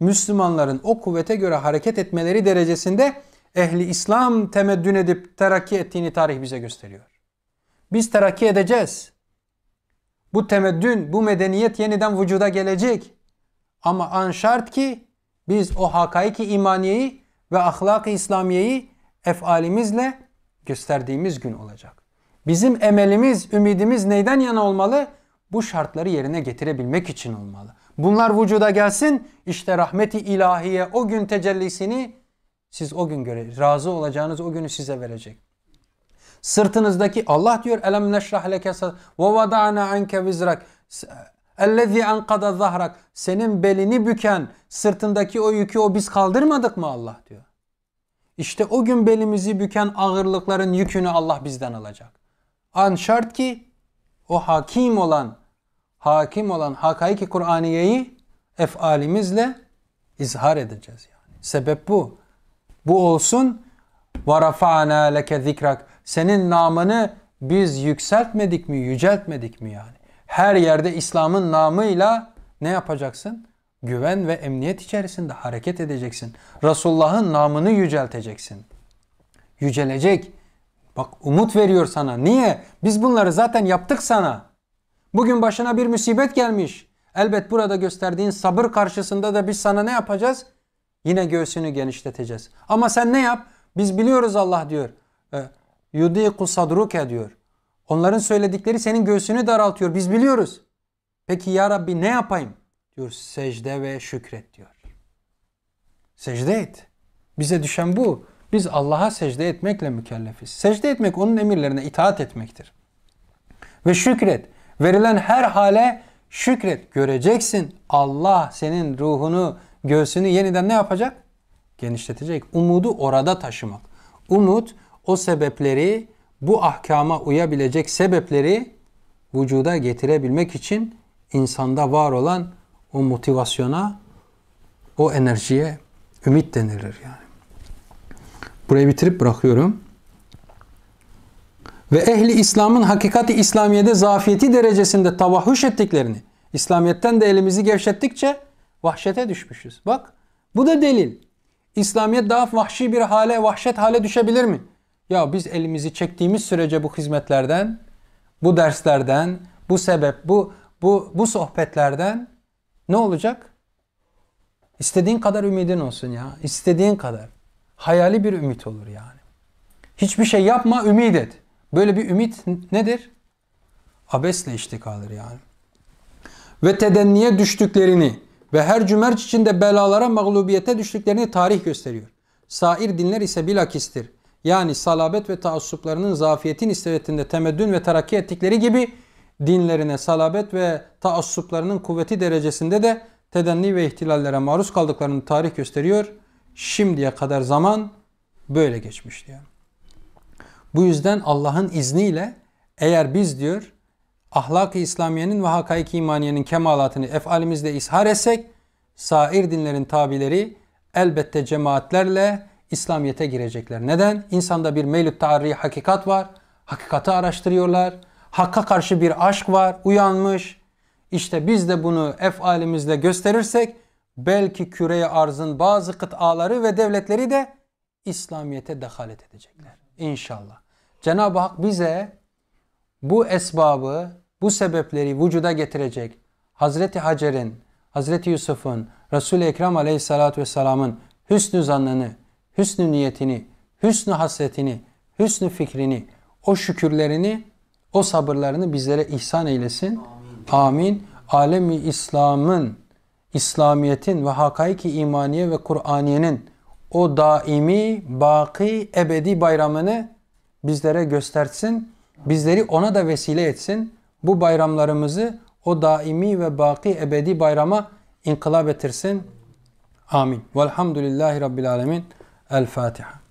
Müslümanların o kuvvete göre hareket etmeleri derecesinde ehli İslam temeddün edip terakki ettiğini tarih bize gösteriyor. Biz terakki edeceğiz. Bu temeddün, bu medeniyet yeniden vücuda gelecek. Ama an şart ki biz o hakaiki imaniyeyi ve ahlak-ı İslamiyeyi efalimizle gösterdiğimiz gün olacak. Bizim emelimiz, ümidimiz neyden yana olmalı? Bu şartları yerine getirebilmek için olmalı. Bunlar vücuda gelsin, işte rahmeti ilahiye o gün tecellisini siz o gün göre razı olacağınız o günü size verecek. Sırtınızdaki Allah diyor elem neşrah leke ve vada'na anke vizrak ellezî enkada zahrak senin belini büken sırtındaki o yükü o biz kaldırmadık mı Allah diyor. İşte o gün belimizi büken ağırlıkların yükünü Allah bizden alacak. An şart ki o hakim olan hakim olan hakaiki Kur'aniyeyi efalimizle izhar edeceğiz yani. Sebep bu. Bu olsun. وَرَفَعَنَا لَكَ ذِكْرَكَ senin namını biz yükseltmedik mi, yüceltmedik mi yani? Her yerde İslam'ın namıyla ne yapacaksın? Güven ve emniyet içerisinde hareket edeceksin. Resulullah'ın namını yücelteceksin. Yücelecek. Bak umut veriyor sana. Niye? Biz bunları zaten yaptık sana. Bugün başına bir musibet gelmiş. Elbet burada gösterdiğin sabır karşısında da biz sana ne yapacağız? Yine göğsünü genişleteceğiz. Ama sen ne yap? Biz biliyoruz Allah diyor. Ee, yudiku sadruke diyor. Onların söyledikleri senin göğsünü daraltıyor. Biz biliyoruz. Peki ya Rabbi ne yapayım? Diyor secde ve şükret diyor. Secde et. Bize düşen bu. Biz Allah'a secde etmekle mükellefiz. Secde etmek onun emirlerine itaat etmektir. Ve şükret. Verilen her hale şükret. Göreceksin Allah senin ruhunu, göğsünü yeniden ne yapacak? Genişletecek. Umudu orada taşımak. Umut o sebepleri bu ahkama uyabilecek sebepleri vücuda getirebilmek için insanda var olan o motivasyona, o enerjiye ümit denilir yani. Burayı bitirip bırakıyorum. Ve ehli İslam'ın hakikati İslamiyede zafiyeti derecesinde tavahhüş ettiklerini, İslamiyet'ten de elimizi gevşettikçe vahşete düşmüşüz. Bak bu da delil. İslamiyet daha vahşi bir hale, vahşet hale düşebilir mi? Ya biz elimizi çektiğimiz sürece bu hizmetlerden, bu derslerden, bu sebep, bu bu bu sohbetlerden ne olacak? İstediğin kadar ümidin olsun ya. İstediğin kadar. Hayali bir ümit olur yani. Hiçbir şey yapma, ümit et. Böyle bir ümit nedir? Abesle iştikadır yani. Ve tedenniye düştüklerini ve her cümerç içinde belalara, mağlubiyete düştüklerini tarih gösteriyor. Sair dinler ise bilakistir yani salabet ve taassuplarının zafiyetin istivetinde temeddün ve terakki ettikleri gibi dinlerine salabet ve taassuplarının kuvveti derecesinde de tedenni ve ihtilallere maruz kaldıklarını tarih gösteriyor. Şimdiye kadar zaman böyle geçmiş diyor. Bu yüzden Allah'ın izniyle eğer biz diyor ahlak-ı İslamiye'nin ve hakaik imaniyenin kemalatını efalimizle ishar etsek sair dinlerin tabileri elbette cemaatlerle İslamiyet'e girecekler. Neden? İnsanda bir meylüt tarihi hakikat var. Hakikati araştırıyorlar. Hakka karşı bir aşk var. Uyanmış. İşte biz de bunu efalimizle gösterirsek belki küreye arzın bazı kıtaları ve devletleri de İslamiyet'e dehalet edecekler. İnşallah. Cenab-ı Hak bize bu esbabı, bu sebepleri vücuda getirecek Hazreti Hacer'in, Hazreti Yusuf'un, Resul-i Ekrem aleyhissalatü vesselamın hüsnü zannını, hüsnü niyetini, hüsnü hasretini, hüsnü fikrini, o şükürlerini, o sabırlarını bizlere ihsan eylesin. Amin. Amin. Alemi İslam'ın, İslamiyet'in ve hakaiki imaniye ve Kur'aniyenin o daimi, baki, ebedi bayramını bizlere göstersin. Bizleri ona da vesile etsin. Bu bayramlarımızı o daimi ve baki ebedi bayrama inkılap ettirsin. Amin. Velhamdülillahi Rabbil Alemin. الفاتحة